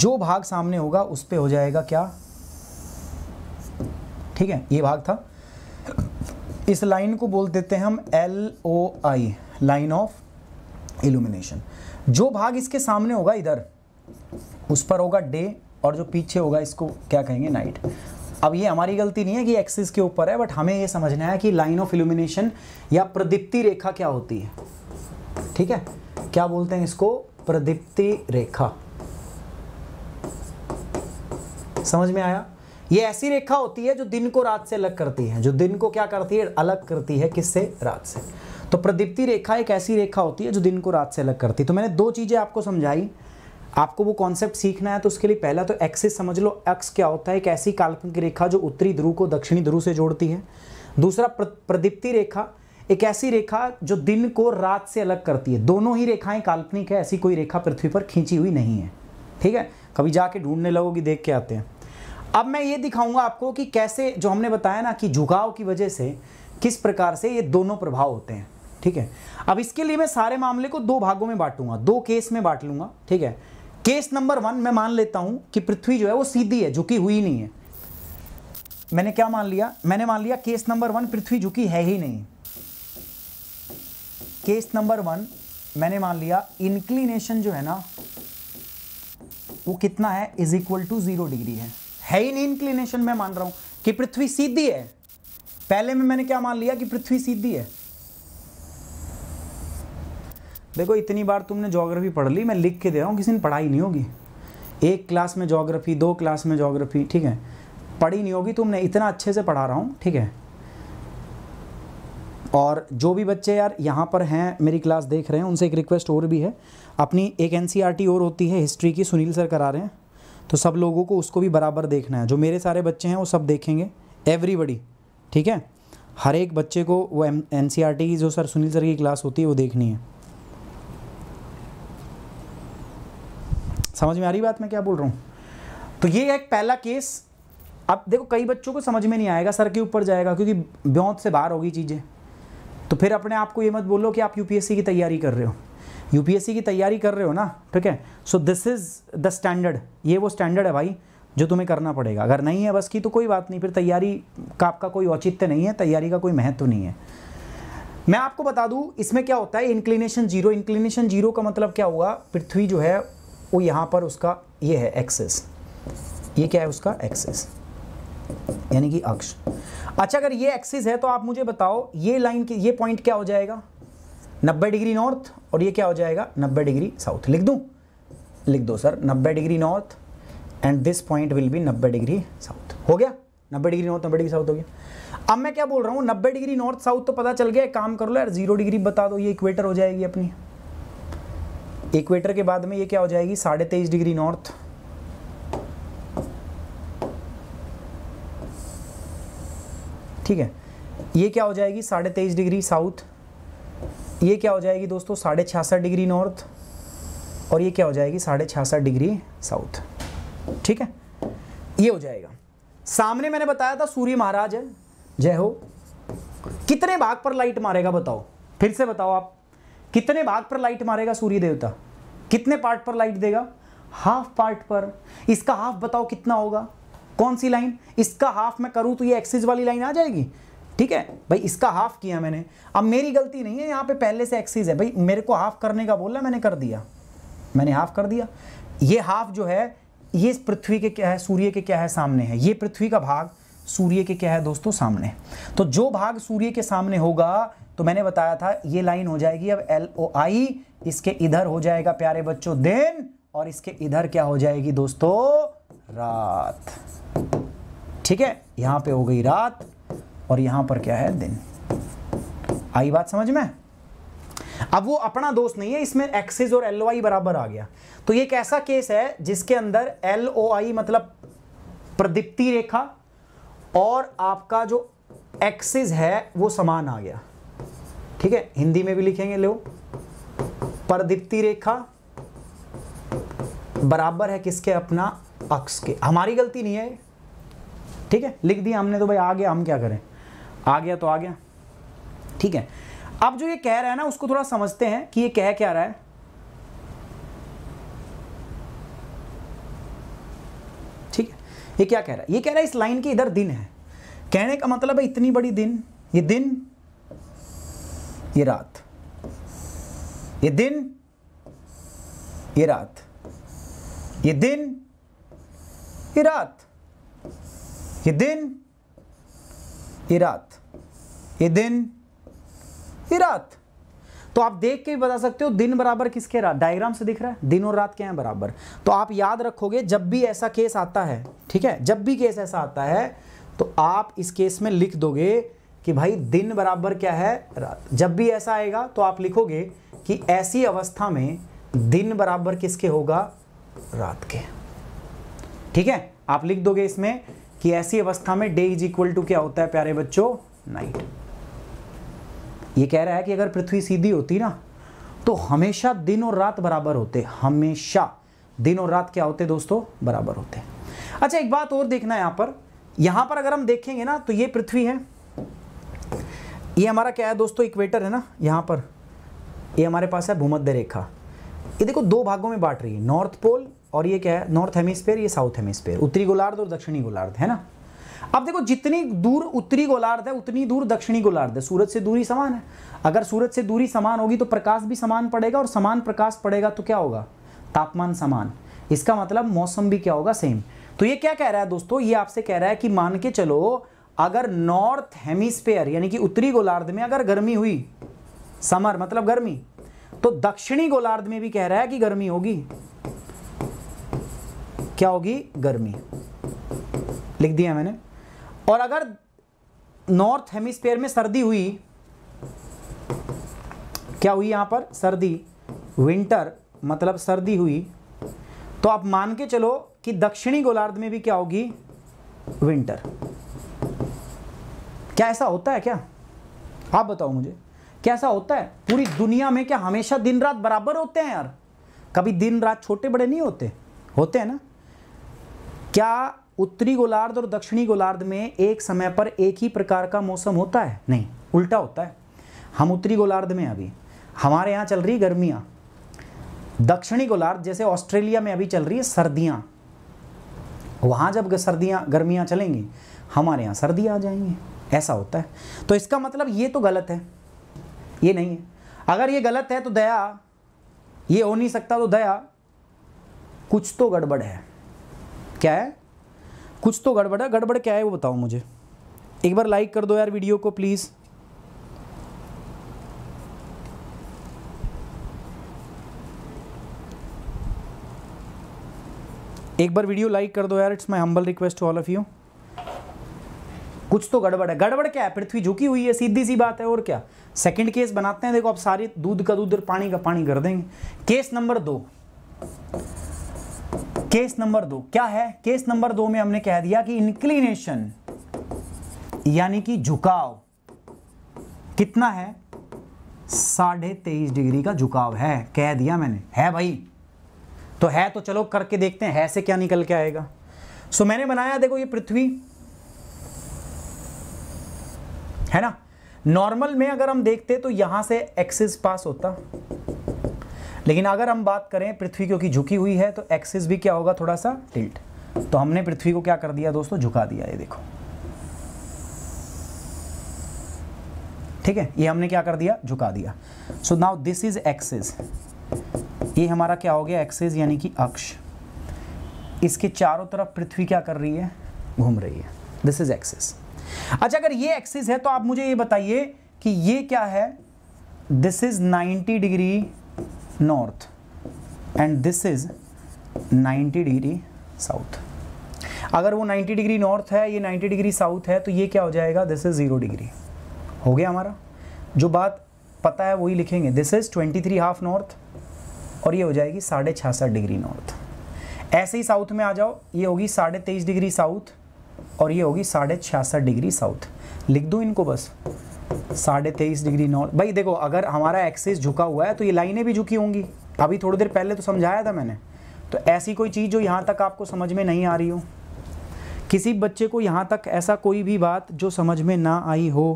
जो भाग सामने होगा उस पर हो जाएगा क्या ठीक है ये भाग था इस लाइन को बोल देते हैं हम L O I line of illumination जो भाग इसके सामने होगा इधर उस पर होगा डे और जो पीछे होगा इसको क्या कहेंगे नाइट अब ये हमारी गलती नहीं है कि एक्सिस के ऊपर है बट हमें ये समझना है कि लाइन ऑफ इल्यूमिनेशन या प्रदीप्ति रेखा क्या होती है ठीक है क्या बोलते हैं इसको प्रदीप्ति रेखा समझ में आया ये ऐसी रेखा होती है जो दिन को रात से अलग करती है जो दिन को क्या करती है अलग करती है किससे रात से तो प्रदीप्ति रेखा एक ऐसी रेखा होती है जो दिन को रात से अलग करती है तो मैंने दो चीज़ें आपको समझाई आपको वो कॉन्सेप्ट सीखना है तो उसके लिए पहला तो एक्सिस समझ लो एक्स क्या होता है एक ऐसी काल्पनिक रेखा जो उत्तरी ध्रुव को दक्षिणी ध्रुव से जोड़ती है दूसरा प्रदीप्ति रेखा एक ऐसी रेखा जो दिन को रात से अलग करती है दोनों ही रेखाएं काल्पनिक है ऐसी कोई रेखा पृथ्वी पर खींची हुई नहीं है ठीक है कभी जाके ढूंढने लगोगे देख के आते हैं अब मैं ये दिखाऊंगा आपको कि कैसे जो हमने बताया ना कि झुकाव की वजह से किस प्रकार से ये दोनों प्रभाव होते हैं ठीक है अब इसके लिए मैं सारे मामले को दो भागों में बांटूंगा दो केस में बांट लूंगा ठीक है केस नंबर वन मैं मान लेता हूं कि पृथ्वी जो है वो सीधी है झुकी हुई नहीं है मैंने क्या मान लिया मैंने मान लिया केस नंबर वन पृथ्वी झुकी है ही नहीं केस नंबर वन मैंने मान लिया इंक्लिनेशन जो है ना वो कितना है is equal to zero degree है है ही नहीं इंक्लिनेशन मैं मान रहा हूं कि पृथ्वी सीधी है पहले में मैंने क्या मान लिया कि पृथ्वी सीधी है देखो इतनी बार तुमने ज्योग्राफी पढ़ ली मैं लिख के दे रहा हूँ किसी ने पढ़ाई नहीं होगी एक क्लास में जोग्राफी दो क्लास में जोग्राफी ठीक है पढ़ी नहीं होगी तुमने इतना अच्छे से पढ़ा रहा हूँ ठीक है और जो भी बच्चे यार यहाँ पर हैं मेरी क्लास देख रहे हैं उनसे एक रिक्वेस्ट और भी है अपनी एक एन e और होती है हिस्ट्री की सुनील सर करा रहे हैं तो सब लोगों को उसको भी बराबर देखना है जो मेरे सारे बच्चे हैं वो सब देखेंगे एवरीबडी ठीक है हर एक बच्चे को वो एम एन की जो सर सुनील सर की क्लास होती है वो देखनी है समझ में आ रही बात मैं क्या बोल रहा हूँ तो ये एक पहला केस अब देखो कई बच्चों को समझ में नहीं आएगा सर के ऊपर जाएगा क्योंकि ब्यौत से बाहर होगी चीज़ें तो फिर अपने आप को ये मत बोलो कि आप यूपीएससी की तैयारी कर रहे हो यूपीएससी की तैयारी कर रहे हो ना ठीक है so this is the standard ये वो स्टैंडर्ड है भाई जो तुम्हें करना पड़ेगा अगर नहीं है बस की तो कोई बात नहीं फिर तैयारी का आपका कोई औचित्य नहीं है तैयारी का कोई महत्व नहीं है मैं आपको बता दूं इसमें क्या होता है इंक्लिनेशन जीरो इंक्लिनेशन जीरो का मतलब क्या होगा पृथ्वी जो है वो यहाँ पर उसका ये है एक्सेस ये क्या है उसका एक्सेस यानी कि अक्ष अच्छा अगर ये एक्सिस है तो आप मुझे बताओ ये लाइन ये पॉइंट क्या हो जाएगा नब्बे डिग्री नॉर्थ और ये क्या हो जाएगा नब्बे डिग्री साउथ लिख दूँ लिख दो सर नब्बे degree north and this point will be नब्बे डिग्री साउथ हो गया नब्बे डिग्री नॉर्थ नब्बे डिग्री साउथ हो गया अब मैं क्या बोल रहा हूँ नब्बे डिग्री नॉर्थ साउथ तो पता चल गया काम कर लो यार जीरो डिग्री बता दो ये इक्वेटर हो जाएगी अपनी इक्वेटर के बाद में ये क्या हो जाएगी साढ़े तेईस डिग्री नॉर्थ ठीक है ये क्या हो जाएगी साढ़े तेईस डिग्री साउथ ये क्या हो जाएगी दोस्तों साढ़े छियासठ डिग्री नॉर्थ और ये क्या हो जाएगी साढ़े छियासठ डिग्री साउथ ठीक है ये हो जाएगा सामने मैंने बताया था सूर्य महाराज है जय हो कितने भाग पर लाइट मारेगा बताओ फिर से बताओ आप कितने भाग पर लाइट मारेगा सूर्य देवता कितने पार्ट पर लाइट देगा हाफ पार्ट पर इसका हाफ बताओ कितना होगा कौन सी लाइन इसका हाफ मैं करूं तो ये एक्सिस वाली लाइन आ जाएगी ठीक है भाई इसका हाफ किया मैंने अब मेरी गलती नहीं है यहाँ पे पहले से एक्सिस है भाई मेरे को हाफ करने का बोला मैंने कर दिया मैंने हाफ कर दिया ये हाफ जो है ये पृथ्वी के क्या है सूर्य के क्या है सामने है ये पृथ्वी का भाग सूर्य के क्या है दोस्तों सामने तो जो भाग सूर्य के सामने होगा तो मैंने बताया था ये लाइन हो जाएगी अब एल ओ आई इसके इधर हो जाएगा प्यारे बच्चों दिन और इसके इधर क्या हो जाएगी दोस्तों रात ठीक है यहां पे हो गई रात और यहां पर क्या है दिन आई बात समझ में अब वो अपना दोष नहीं है इसमें एक्सिस और एल बराबर आ गया तो ये एक ऐसा केस है जिसके अंदर एल मतलब प्रदीप्ति रेखा और आपका जो एक्सिस है वो समान आ गया ठीक है हिंदी में भी लिखेंगे लो प्रदीप्ति रेखा बराबर है किसके अपना अक्स के हमारी गलती नहीं है ठीक है लिख दिया हमने तो भाई आ गया हम क्या करें आ गया तो आ गया ठीक है अब जो ये कह रहा है ना उसको थोड़ा समझते हैं कि ये कह क्या रहा है ठीक है ये क्या कह रहा है ये कह रहा है इस लाइन के इधर दिन है कहने का मतलब है इतनी बड़ी दिन ये दिन ये रात ये दिन ये रात ये दिन ये रात ये दिन ये रात ये दिन ये रात तो आप देख के भी बता सकते हो दिन बराबर किसके रात डायग्राम से दिख रहा है दिन और रात क्या है बराबर तो आप याद रखोगे जब भी ऐसा केस आता है ठीक है जब भी केस ऐसा आता है तो आप इस केस में लिख दोगे कि भाई दिन बराबर क्या है रात जब भी ऐसा आएगा तो आप लिखोगे कि ऐसी अवस्था में दिन बराबर किसके होगा रात के ठीक है आप लिख दोगे इसमें कि ऐसी अवस्था में डे इज इक्वल टू क्या होता है प्यारे बच्चों नाइट ये कह रहा है कि अगर पृथ्वी सीधी होती ना तो हमेशा दिन और रात बराबर होते हमेशा दिन और रात क्या होते दोस्तों बराबर होते अच्छा एक बात और देखना है पर यहां पर अगर हम देखेंगे ना तो ये पृथ्वी है ये हमारा क्या है दोस्तों इक्वेटर है ना यहां पर ये हमारे पास है भूमध्य रेखा ये देखो दो भागों में बांट रही है नॉर्थ पोल और ये क्या है नॉर्थ हेमिस्फेयर ये साउथ हेमिस्फेयर उत्तरी गोलार्ध और दक्षिणी गोलार्ध है ना अब देखो जितनी दूर उत्तरी गोलार्ध है उतनी दूर दक्षिणी गोलार्ध है सूरज से दूरी समान है अगर सूरज से दूरी समान होगी तो प्रकाश भी समान पड़ेगा और समान प्रकाश पड़ेगा तो क्या होगा तापमान समान इसका मतलब मौसम भी क्या होगा सेम तो ये क्या कह रहा है दोस्तों ये आपसे कह रहा है कि मान के चलो अगर नॉर्थ हेमिस्फेयर यानी कि उत्तरी गोलार्ध में अगर गर्मी हुई समर मतलब गर्मी तो दक्षिणी गोलार्ध में भी कह रहा है कि गर्मी होगी क्या होगी गर्मी लिख दिया मैंने और अगर नॉर्थ हेमिस्फेयर में सर्दी हुई क्या हुई यहाँ पर सर्दी विंटर मतलब सर्दी हुई तो आप मान के चलो कि दक्षिणी गोलार्ध में भी क्या होगी विंटर क्या ऐसा होता है क्या आप बताओ मुझे क्या ऐसा होता है पूरी दुनिया में क्या हमेशा दिन रात बराबर होते हैं यार कभी दिन रात छोटे बड़े नहीं होते होते हैं ना क्या उत्तरी गोलार्ध और दक्षिणी गोलार्ध में एक समय पर एक ही प्रकार का मौसम होता है नहीं उल्टा होता है हम उत्तरी गोलार्ध में अभी हमारे यहाँ चल रही गर्मियाँ दक्षिणी गोलार्ध जैसे ऑस्ट्रेलिया में अभी चल रही है सर्दियाँ वहाँ जब सर्दियाँ गर्मियाँ चलेंगी हमारे यहाँ सर्दी आ जाएंगी ऐसा होता है तो इसका मतलब ये तो गलत है ये नहीं है अगर ये गलत है तो दया ये हो नहीं सकता तो दया कुछ तो गड़बड़ है क्या है कुछ तो गड़बड़ है गड़बड़ क्या है वो बताओ मुझे एक बार लाइक कर दो यार वीडियो को प्लीज़ एक बार वीडियो लाइक कर दो यार it's my humble request to all of you कुछ तो गड़बड़ है गड़बड़ क्या है पृथ्वी झुकी हुई है सीधी सी बात है और क्या सेकंड केस बनाते हैं देखो आप सारे दूध का दूध और पानी का पानी कर देंगे केस नंबर दो केस नंबर दो क्या है केस नंबर दो में हमने कह दिया कि इंक्लिनेशन यानी कि झुकाव कितना है साढ़े तेईस डिग्री का झुकाव है कह दिया मैंने है भाई तो है तो चलो करके देखते हैं है से क्या निकल के आएगा सो मैंने बनाया देखो ये पृथ्वी है ना नॉर्मल में अगर हम देखते तो यहां से एक्सिस पास होता लेकिन अगर हम बात करें पृथ्वी क्योंकि झुकी हुई है तो एक्सिस भी क्या होगा थोड़ा सा टिल्ट तो हमने पृथ्वी को क्या कर दिया दोस्तों झुका दिया ये देखो ठीक है ये हमने क्या कर दिया झुका दिया so now this is axis ये हमारा क्या हो गया एक्सिस यानी कि अक्ष इसके चारों तरफ पृथ्वी क्या कर रही है घूम रही है दिस इज एक्सिस अच्छा अगर ये एक्सिस है तो आप मुझे ये बताइए कि ये क्या है this is 90 degree north and this is 90 degree south अगर वो 90 डिग्री नॉर्थ है ये 90 डिग्री साउथ है तो ये क्या हो जाएगा दिस इज़ ज़ीरो डिग्री हो गया हमारा जो बात पता है वही लिखेंगे this is 23 three half north और ये हो जाएगी साढ़े छियासठ डिग्री नॉर्थ ऐसे ही साउथ में आ जाओ ये होगी साढ़े तेईस डिग्री साउथ और ये होगी साढ़े छियासठ डिग्री साउथ लिख दूँ इनको बस साढ़े तेईस डिग्री नॉर्थ भाई देखो अगर हमारा एक्सिस झुका हुआ है तो ये लाइनें भी झुकी होंगी अभी थोड़ी देर पहले तो समझाया था मैंने तो ऐसी कोई चीज़ जो यहाँ तक आपको समझ में नहीं आ रही हो किसी बच्चे को यहाँ तक ऐसा कोई भी बात जो समझ में ना आई हो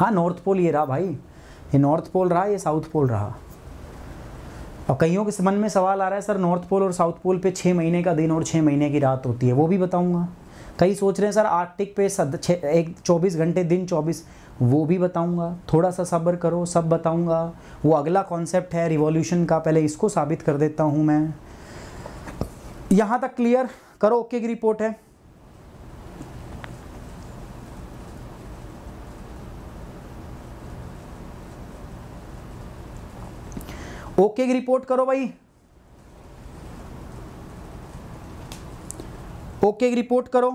हाँ नॉर्थ पोल ये रहा भाई ये नॉर्थ पोल रहा ये साउथ पोल रहा और कईयों के मन में सवाल आ रहा है सर नॉर्थ पोल और साउथ पोल पे छः महीने का दिन और छः महीने की रात होती है वो भी बताऊंगा कई सोच रहे हैं सर आर्टिक पे सद एक चौबीस घंटे दिन चौबीस वो भी बताऊंगा थोड़ा सा सब्र करो सब बताऊंगा वो अगला कॉन्सेप्ट है रिवॉल्यूशन का पहले इसको साबित कर देता हूं मैं यहां तक क्लियर करो ओके की रिपोर्ट है ओके की रिपोर्ट करो भाई ओके की रिपोर्ट करो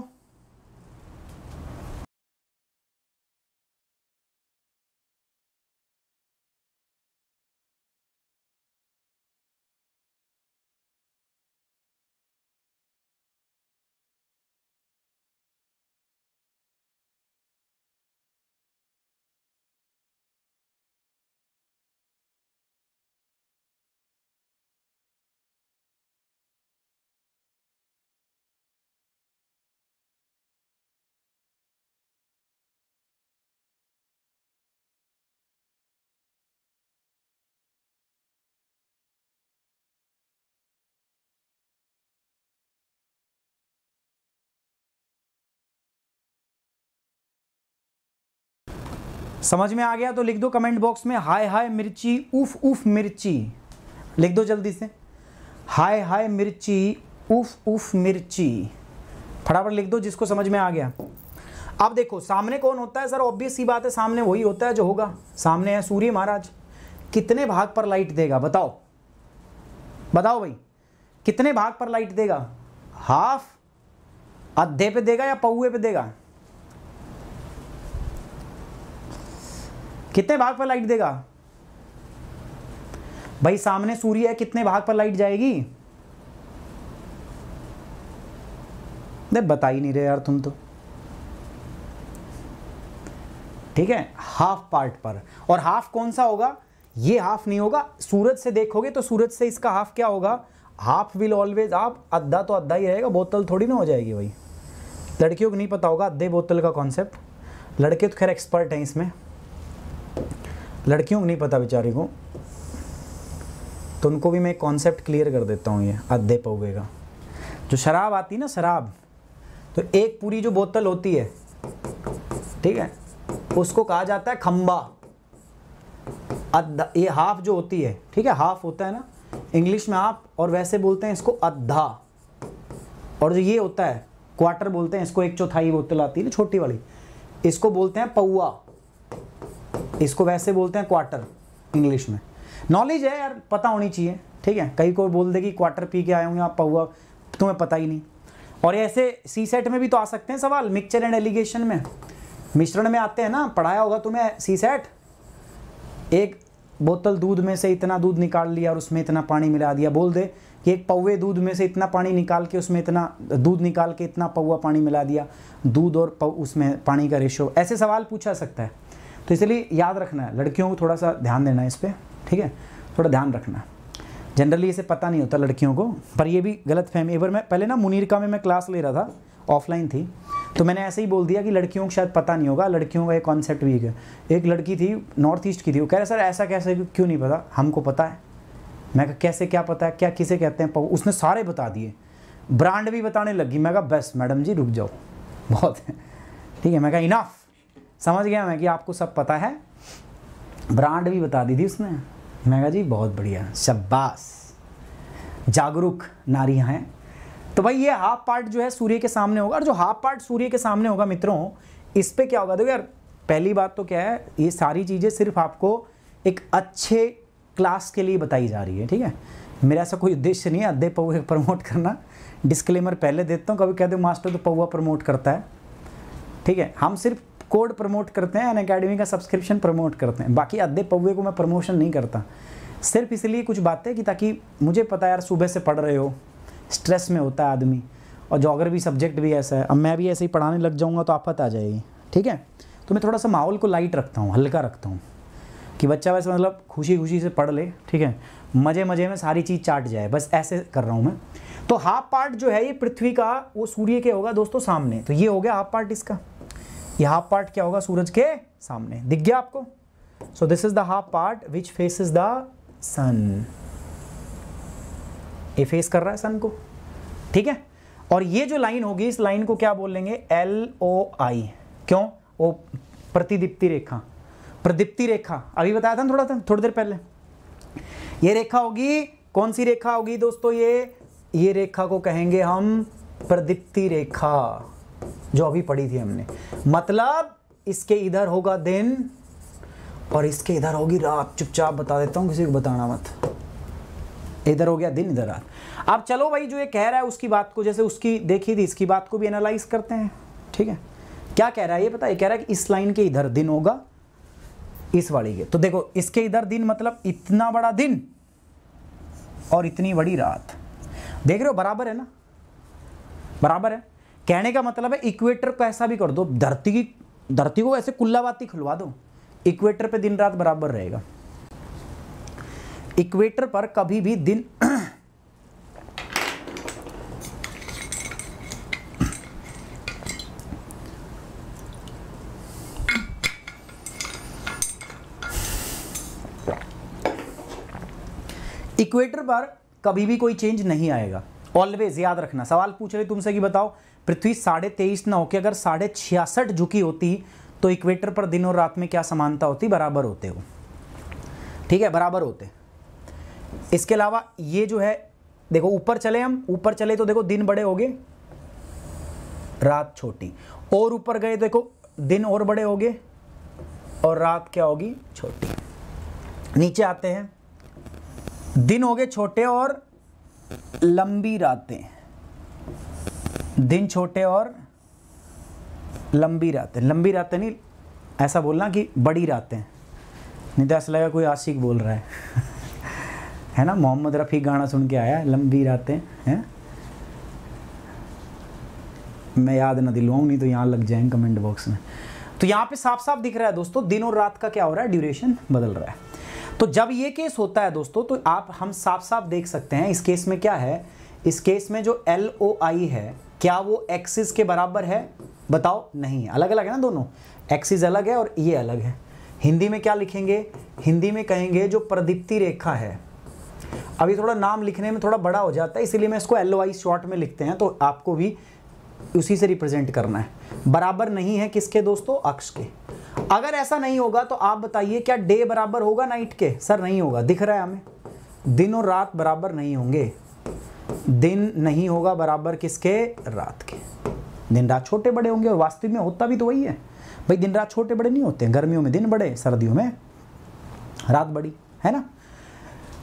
समझ में आ गया तो लिख दो कमेंट बॉक्स में हाय हाय मिर्ची उफ उफ मिर्ची लिख दो जल्दी से हाय हाय मिर्ची उफ उफ मिर्ची फटाफट लिख दो जिसको समझ में आ गया अब देखो सामने कौन होता है सर ऑब्वियस सी बात है सामने वही होता है जो होगा सामने है सूर्य महाराज कितने भाग पर लाइट देगा बताओ बताओ भाई कितने भाग पर लाइट देगा हाफ अधे पे देगा या पौए पे देगा कितने भाग पर लाइट देगा भाई सामने सूर्य है कितने भाग पर लाइट जाएगी नहीं बता ही नहीं रहे यार तुम तो ठीक है हाफ पार्ट पर और हाफ कौन सा होगा ये हाफ नहीं होगा सूरज से देखोगे तो सूरज से इसका हाफ क्या होगा हाफ विल ऑलवेज आप अद्धा तो अद्धा ही रहेगा बोतल थोड़ी ना हो जाएगी भाई लड़कियों को नहीं पता होगा अद्धे बोतल का कॉन्सेप्ट लड़के तो खैर एक्सपर्ट हैं इसमें लड़कियों को नहीं पता बेचारी को तो उनको भी मैं कॉन्सेप्ट क्लियर कर देता हूँ ये अधे पौवे का जो शराब आती है ना शराब तो एक पूरी जो बोतल होती है ठीक है उसको कहा जाता है खम्बा ये हाफ जो होती है ठीक है हाफ होता है ना इंग्लिश में हाफ और वैसे बोलते हैं इसको अद्धा और जो ये होता है क्वार्टर बोलते हैं इसको एक चौथाई बोतल आती है ना छोटी वाली इसको बोलते हैं पौआ इसको वैसे बोलते हैं क्वार्टर इंग्लिश में नॉलेज है यार पता होनी चाहिए ठीक है कई को बोल दे कि क्वार्टर पी के आए होंगे आप पौआ तुम्हें पता ही नहीं और ऐसे सी सेट में भी तो आ सकते हैं सवाल मिक्सचर एंड एलिगेशन में मिश्रण में आते हैं ना पढ़ाया होगा तुम्हें सी सेट एक बोतल दूध में से इतना दूध निकाल लिया और उसमें इतना पानी मिला दिया बोल दे कि एक पौवे दूध में से इतना पानी निकाल के उसमें इतना दूध निकाल के इतना पौवा पानी मिला दिया दूध और उसमें पानी का रेशो ऐसे सवाल पूछा सकता है तो इसलिए याद रखना है लड़कियों को थोड़ा सा ध्यान देना है इस पर ठीक है थोड़ा ध्यान रखना है जनरली इसे पता नहीं होता लड़कियों को पर ये भी गलत फहमी एक बार मैं पहले ना मुनीर का में मैं क्लास ले रहा था ऑफलाइन थी तो मैंने ऐसे ही बोल दिया कि लड़कियों को शायद पता नहीं होगा लड़कियों का एक कॉन्सेप्ट वीक है एक लड़की थी नॉर्थ ईस्ट की थी वो कह रहे सर ऐसा कैसे क्यों नहीं पता हमको पता है मैं कहा कैसे क्या पता है क्या किसे कहते हैं उसने सारे बता दिए ब्रांड भी बताने लगी मैं कहा बस मैडम जी रुक जाओ बहुत है ठीक है मैं कहा इनाफ समझ गया मैं कि आपको सब पता है ब्रांड भी बता दी थी उसने मैं जी बहुत बढ़िया शब्बास जागरूक नारियाँ हैं तो भाई ये हाफ पार्ट जो है सूर्य के सामने होगा और जो हाफ पार्ट सूर्य के सामने होगा मित्रों इस पर क्या होगा देखो यार पहली बात तो क्या है ये सारी चीज़ें सिर्फ आपको एक अच्छे क्लास के लिए बताई जा रही है ठीक है मेरा ऐसा कोई उद्देश्य नहीं है अद्धे पौवे प्रमोट करना डिस्क्लेमर पहले देता हूँ कभी कह दो मास्टर तो पौवा प्रमोट करता है ठीक है हम सिर्फ कोड प्रमोट करते हैं अन अकेडमी का सब्सक्रिप्शन प्रमोट करते हैं बाकी अधे पौवे को मैं प्रमोशन नहीं करता सिर्फ इसलिए कुछ बातें कि ताकि मुझे पता यार सुबह से पढ़ रहे हो स्ट्रेस में होता है आदमी और जोग्राफी सब्जेक्ट भी ऐसा है अब मैं भी ऐसे ही पढ़ाने लग जाऊँगा तो आफत आ जाएगी ठीक है तो मैं थोड़ा सा माहौल को लाइट रखता हूँ हल्का रखता हूँ कि बच्चा वैसे मतलब खुशी खुशी से पढ़ ले ठीक है मज़े मज़े में सारी चीज़ चाट जाए बस ऐसे कर रहा हूँ मैं तो हाफ पार्ट जो है ये पृथ्वी का वो सूर्य के होगा दोस्तों सामने तो ये हो गया हाफ पार्ट इसका ये हाफ पार्ट क्या होगा सूरज के सामने दिख गया आपको so this is the half part which face is the sun ये फेस कर रहा है सन को ठीक है और ये जो लाइन होगी इस लाइन को क्या बोल लेंगे एल ओ आई क्यों वो प्रतिदीप्ति रेखा प्रदीप्ति रेखा अभी बताया था थोड़ा था थोड़ी देर पहले ये रेखा होगी कौन सी रेखा होगी दोस्तों ये ये रेखा को कहेंगे हम प्रदीप्ति रेखा जो अभी पढ़ी थी हमने मतलब इसके इधर होगा दिन और इसके इधर होगी रात चुपचाप बता देता हूँ किसी को बताना मत इधर हो गया दिन इधर रात अब चलो भाई जो ये कह रहा है उसकी बात को जैसे उसकी देखी थी इसकी बात को भी एनालाइज करते हैं ठीक है क्या कह रहा है ये पता है कह रहा है कि इस लाइन के इधर दिन होगा इस वाली के तो देखो इसके इधर दिन मतलब इतना बड़ा दिन और इतनी बड़ी रात देख रहे हो बराबर है ना बराबर है कहने का मतलब है इक्वेटर को ऐसा भी कर दो धरती की धरती को ऐसे बाती खुलवा दो इक्वेटर पे दिन रात बराबर रहेगा इक्वेटर पर कभी भी दिन इक्वेटर पर कभी भी कोई चेंज नहीं आएगा ऑलवेज याद रखना सवाल पूछ रहे तुमसे कि बताओ पृथ्वी साढ़े तेईस ना होकर अगर साढ़े छियासठ झुकी होती तो इक्वेटर पर दिन और रात में क्या समानता होती बराबर होते हो ठीक है बराबर होते इसके अलावा ये जो है देखो ऊपर चले हम ऊपर चले तो देखो दिन बड़े हो गए रात छोटी और ऊपर गए देखो दिन और बड़े हो गए और रात क्या होगी छोटी नीचे आते हैं दिन हो गए छोटे और लंबी रातें दिन छोटे और लंबी रातें लंबी रातें नहीं ऐसा बोलना कि बड़ी रातें नहीं तो ऐसा लगा कोई आशिक बोल रहा है है ना मोहम्मद रफ़ी गाना सुन के आया लंबी रातें हैं मैं याद ना दिलवाऊँ नहीं तो यहाँ लग जाएंगे कमेंट बॉक्स में तो यहाँ पे साफ साफ दिख रहा है दोस्तों दिन और रात का क्या हो रहा है ड्यूरेशन बदल रहा है तो जब ये केस होता है दोस्तों तो आप हम साफ साफ देख सकते हैं इस केस में क्या है इस केस में जो एल ओ आई है क्या वो एक्सिस के बराबर है बताओ नहीं है अलग अलग है ना दोनों एक्सिस अलग है और ये अलग है हिंदी में क्या लिखेंगे हिंदी में कहेंगे जो प्रदीप्ति रेखा है अभी थोड़ा नाम लिखने में थोड़ा बड़ा हो जाता है इसीलिए मैं इसको एल वाई शॉर्ट में लिखते हैं तो आपको भी उसी से रिप्रेजेंट करना है बराबर नहीं है किसके दोस्तों अक्ष के अगर ऐसा नहीं होगा तो आप बताइए क्या डे बराबर होगा नाइट के सर नहीं होगा दिख रहा है हमें दिन और रात बराबर नहीं होंगे दिन नहीं होगा बराबर किसके रात के दिन रात छोटे बड़े होंगे और वास्तविक में होता भी तो वही है भाई दिन रात छोटे बड़े नहीं होते गर्मियों में दिन बड़े सर्दियों में रात बड़ी है ना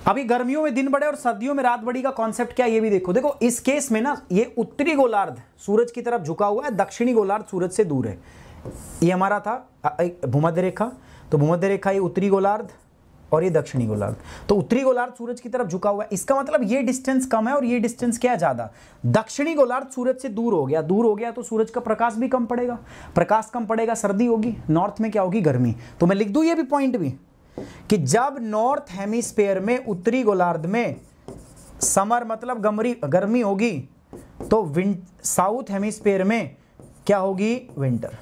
अभी गर्मियों में दिन बड़े और सर्दियों में रात बड़ी का कॉन्सेप्ट क्या ये भी देखो देखो इस केस में ना ये उत्तरी गोलार्ध सूरज की तरफ झुका हुआ है दक्षिणी गोलार्ध सूरज से दूर है ये हमारा था भूमध्य रेखा तो भूमध्य रेखा ये उत्तरी गोलार्ध और ये दक्षिणी गोलार्ध तो उत्तरी गोलार्ध सूरज की तरफ झुका हुआ है इसका मतलब ये डिस्टेंस कम है और ये डिस्टेंस क्या ज्यादा दक्षिणी गोलार्ध सूरज से दूर हो गया दूर हो गया तो सूरज का प्रकाश भी कम पड़ेगा प्रकाश कम पड़ेगा सर्दी होगी नॉर्थ में क्या होगी गर्मी तो मैं लिख दू ये भी पॉइंट भी कि जब नॉर्थ हेमिस्पेयर में उत्तरी गोलार्ध में समर मतलब गमरी गर्मी होगी तो विंट साउथ हेमिस्पेयर में क्या होगी विंटर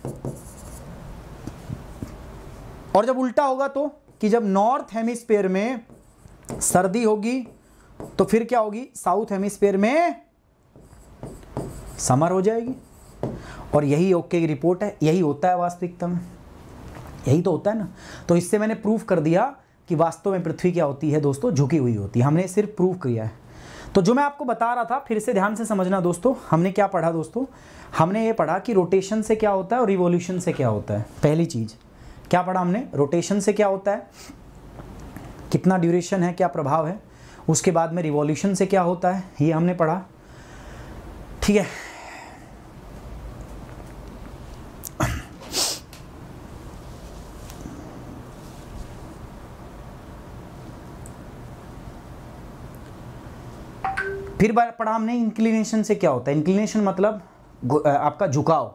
और जब उल्टा होगा तो कि जब नॉर्थ हेमिस्फेयर में सर्दी होगी तो फिर क्या होगी साउथ हेमिस्फेयर में समर हो जाएगी और यही ओके की रिपोर्ट है यही होता है वास्तविकता में यही तो होता है ना तो इससे मैंने प्रूफ कर दिया कि वास्तव में पृथ्वी क्या होती है दोस्तों झुकी हुई होती है हमने सिर्फ प्रूफ किया है तो जो मैं आपको बता रहा था फिर से ध्यान से समझना दोस्तों हमने क्या पढ़ा दोस्तों हमने ये पढ़ा कि रोटेशन से क्या होता है और रिवोल्यूशन से क्या होता है पहली चीज़ क्या पढ़ा हमने रोटेशन से क्या होता है कितना ड्यूरेशन है क्या प्रभाव है उसके बाद में रिवॉल्यूशन से क्या होता है ये हमने पढ़ा ठीक है फिर पढ़ा हमने इंक्लिनेशन से क्या होता है इंक्लिनेशन मतलब आपका झुकाव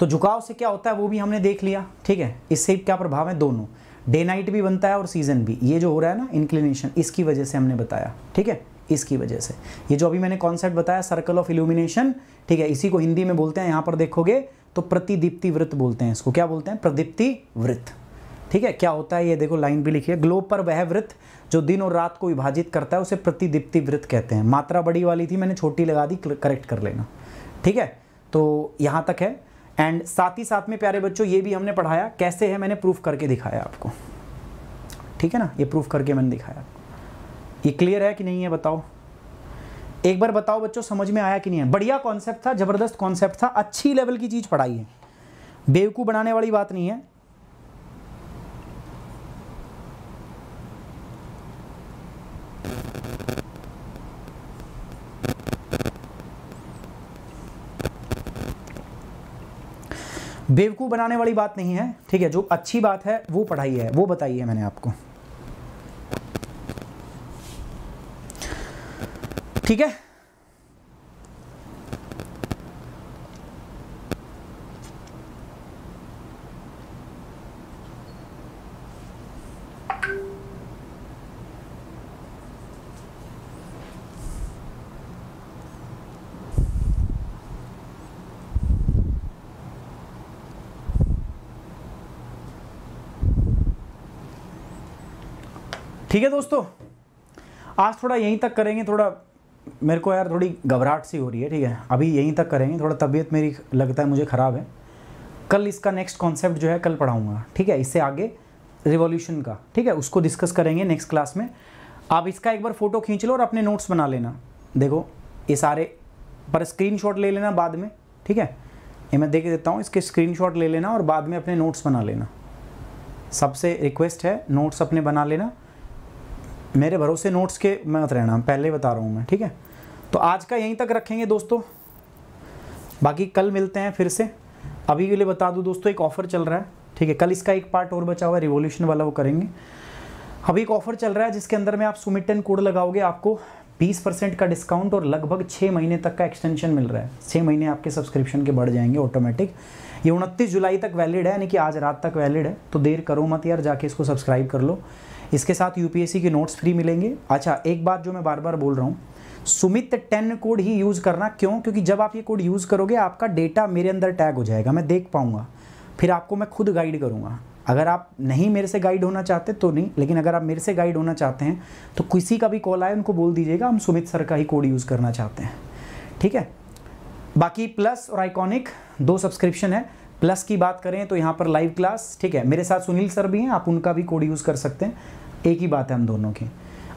तो झुकाव से क्या होता है वो भी हमने देख लिया ठीक है इससे क्या प्रभाव है दोनों डे नाइट भी बनता है और सीजन भी ये जो हो रहा है ना इंक्लिनेशन इसकी वजह से हमने बताया ठीक है इसकी वजह से ये जो अभी मैंने कॉन्सेप्ट बताया सर्कल ऑफ इल्यूमिनेशन ठीक है इसी को हिंदी में बोलते हैं यहाँ पर देखोगे तो प्रतिदीप्ति वृत्त बोलते हैं इसको क्या बोलते हैं प्रदीप्ति वृत्त ठीक है क्या होता है ये देखो लाइन भी लिखी है ग्लोब पर वह वृत्त जो दिन और रात को विभाजित करता है उसे प्रतिदीप्ति वृत्त कहते हैं मात्रा बड़ी वाली थी मैंने छोटी लगा दी करेक्ट कर लेना ठीक है तो यहाँ तक है एंड साथ ही साथ में प्यारे बच्चों ये भी हमने पढ़ाया कैसे है मैंने प्रूफ करके दिखाया आपको ठीक है ना ये प्रूफ करके मैंने दिखाया ये क्लियर है कि नहीं है बताओ एक बार बताओ बच्चों समझ में आया कि नहीं है बढ़िया कॉन्सेप्ट था ज़बरदस्त कॉन्सेप्ट था अच्छी लेवल की चीज़ पढ़ाई है बेवकूफ़ बनाने वाली बात नहीं है बेवकूफ़ बनाने वाली बात नहीं है ठीक है जो अच्छी बात है वो पढ़ाई है वो बताई है मैंने आपको ठीक है ठीक है दोस्तों आज थोड़ा यहीं तक करेंगे थोड़ा मेरे को यार थोड़ी घबराहट सी हो रही है ठीक है अभी यहीं तक करेंगे थोड़ा तबीयत मेरी लगता है मुझे ख़राब है कल इसका नेक्स्ट कॉन्सेप्ट जो है कल पढ़ाऊँगा ठीक है इससे आगे रिवॉल्यूशन का ठीक है उसको डिस्कस करेंगे नेक्स्ट क्लास में आप इसका एक बार फ़ोटो खींच लो और अपने नोट्स बना लेना देखो ये सारे पर स्क्रीन ले लेना बाद में ठीक है ये मैं देख देता हूँ इसके स्क्रीन ले लेना और बाद में अपने नोट्स बना लेना सबसे रिक्वेस्ट है नोट्स अपने बना लेना मेरे भरोसे नोट्स के मत रहना पहले बता रहा हूँ मैं ठीक है तो आज का यहीं तक रखेंगे दोस्तों बाकी कल मिलते हैं फिर से अभी के लिए बता दूँ दोस्तों एक ऑफ़र चल रहा है ठीक है कल इसका एक पार्ट और बचा हुआ है रिवोल्यूशन वाला वो करेंगे अभी एक ऑफ़र चल रहा है जिसके अंदर में आप सुमिटन कोड लगाओगे आपको 20 परसेंट का डिस्काउंट और लगभग छः महीने तक का एक्सटेंशन मिल रहा है छः महीने आपके सब्सक्रिप्शन के बढ़ जाएंगे ऑटोमेटिक ये उनतीस जुलाई तक वैलिड है यानी कि आज रात तक वैलिड है तो देर करो मत यार जाके इसको सब्सक्राइब कर लो इसके साथ यूपीएससी के नोट्स फ्री मिलेंगे अच्छा एक बात जो मैं बार बार बोल रहा हूँ सुमित टेन कोड ही यूज़ करना क्यों क्योंकि जब आप ये कोड यूज़ करोगे आपका डेटा मेरे अंदर टैग हो जाएगा मैं देख पाऊँगा फिर आपको मैं खुद गाइड करूँगा अगर आप नहीं मेरे से गाइड होना चाहते तो नहीं लेकिन अगर आप मेरे से गाइड होना चाहते हैं तो किसी का भी कॉल आए उनको बोल दीजिएगा हम सुमित सर का ही कोड यूज़ करना चाहते हैं ठीक है बाकी प्लस और आइकॉनिक दो सब्सक्रिप्शन है प्लस की बात करें तो यहाँ पर लाइव क्लास ठीक है मेरे साथ सुनील सर भी हैं आप उनका भी कोड यूज़ कर सकते हैं एक ही बात है हम दोनों की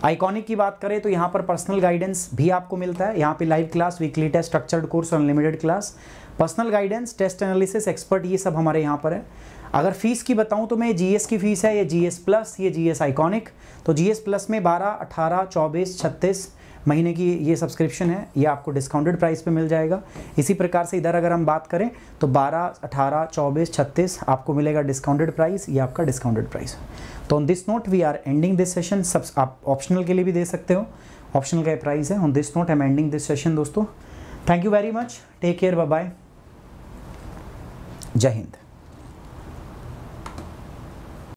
आइकॉनिक की बात करें तो यहाँ पर पर्सनल गाइडेंस भी आपको मिलता है यहाँ पे live class weekly test structured course unlimited class personal guidance test analysis expert ये सब हमारे यहाँ पर है अगर फीस की बताऊँ तो मैं जीएस की फ़ीस है या जीएस प्लस ये जीएस आइकॉनिक तो जीएस प्लस में बारह अठारह चौबीस छत्तीस महीने की ये सब्सक्रिप्शन है ये आपको डिस्काउंटेड प्राइस पे मिल जाएगा इसी प्रकार से इधर अगर हम बात करें तो 12, 18, 24, 36 आपको मिलेगा डिस्काउंटेड प्राइस ये आपका डिस्काउंटेड प्राइस तो on this note we are ending this session सब आप ऑप्शनल के लिए भी दे सकते हो ऑप्शनल का प्राइस है on this note I am ending this session दोस्तों thank you very much take care bye जय हिंद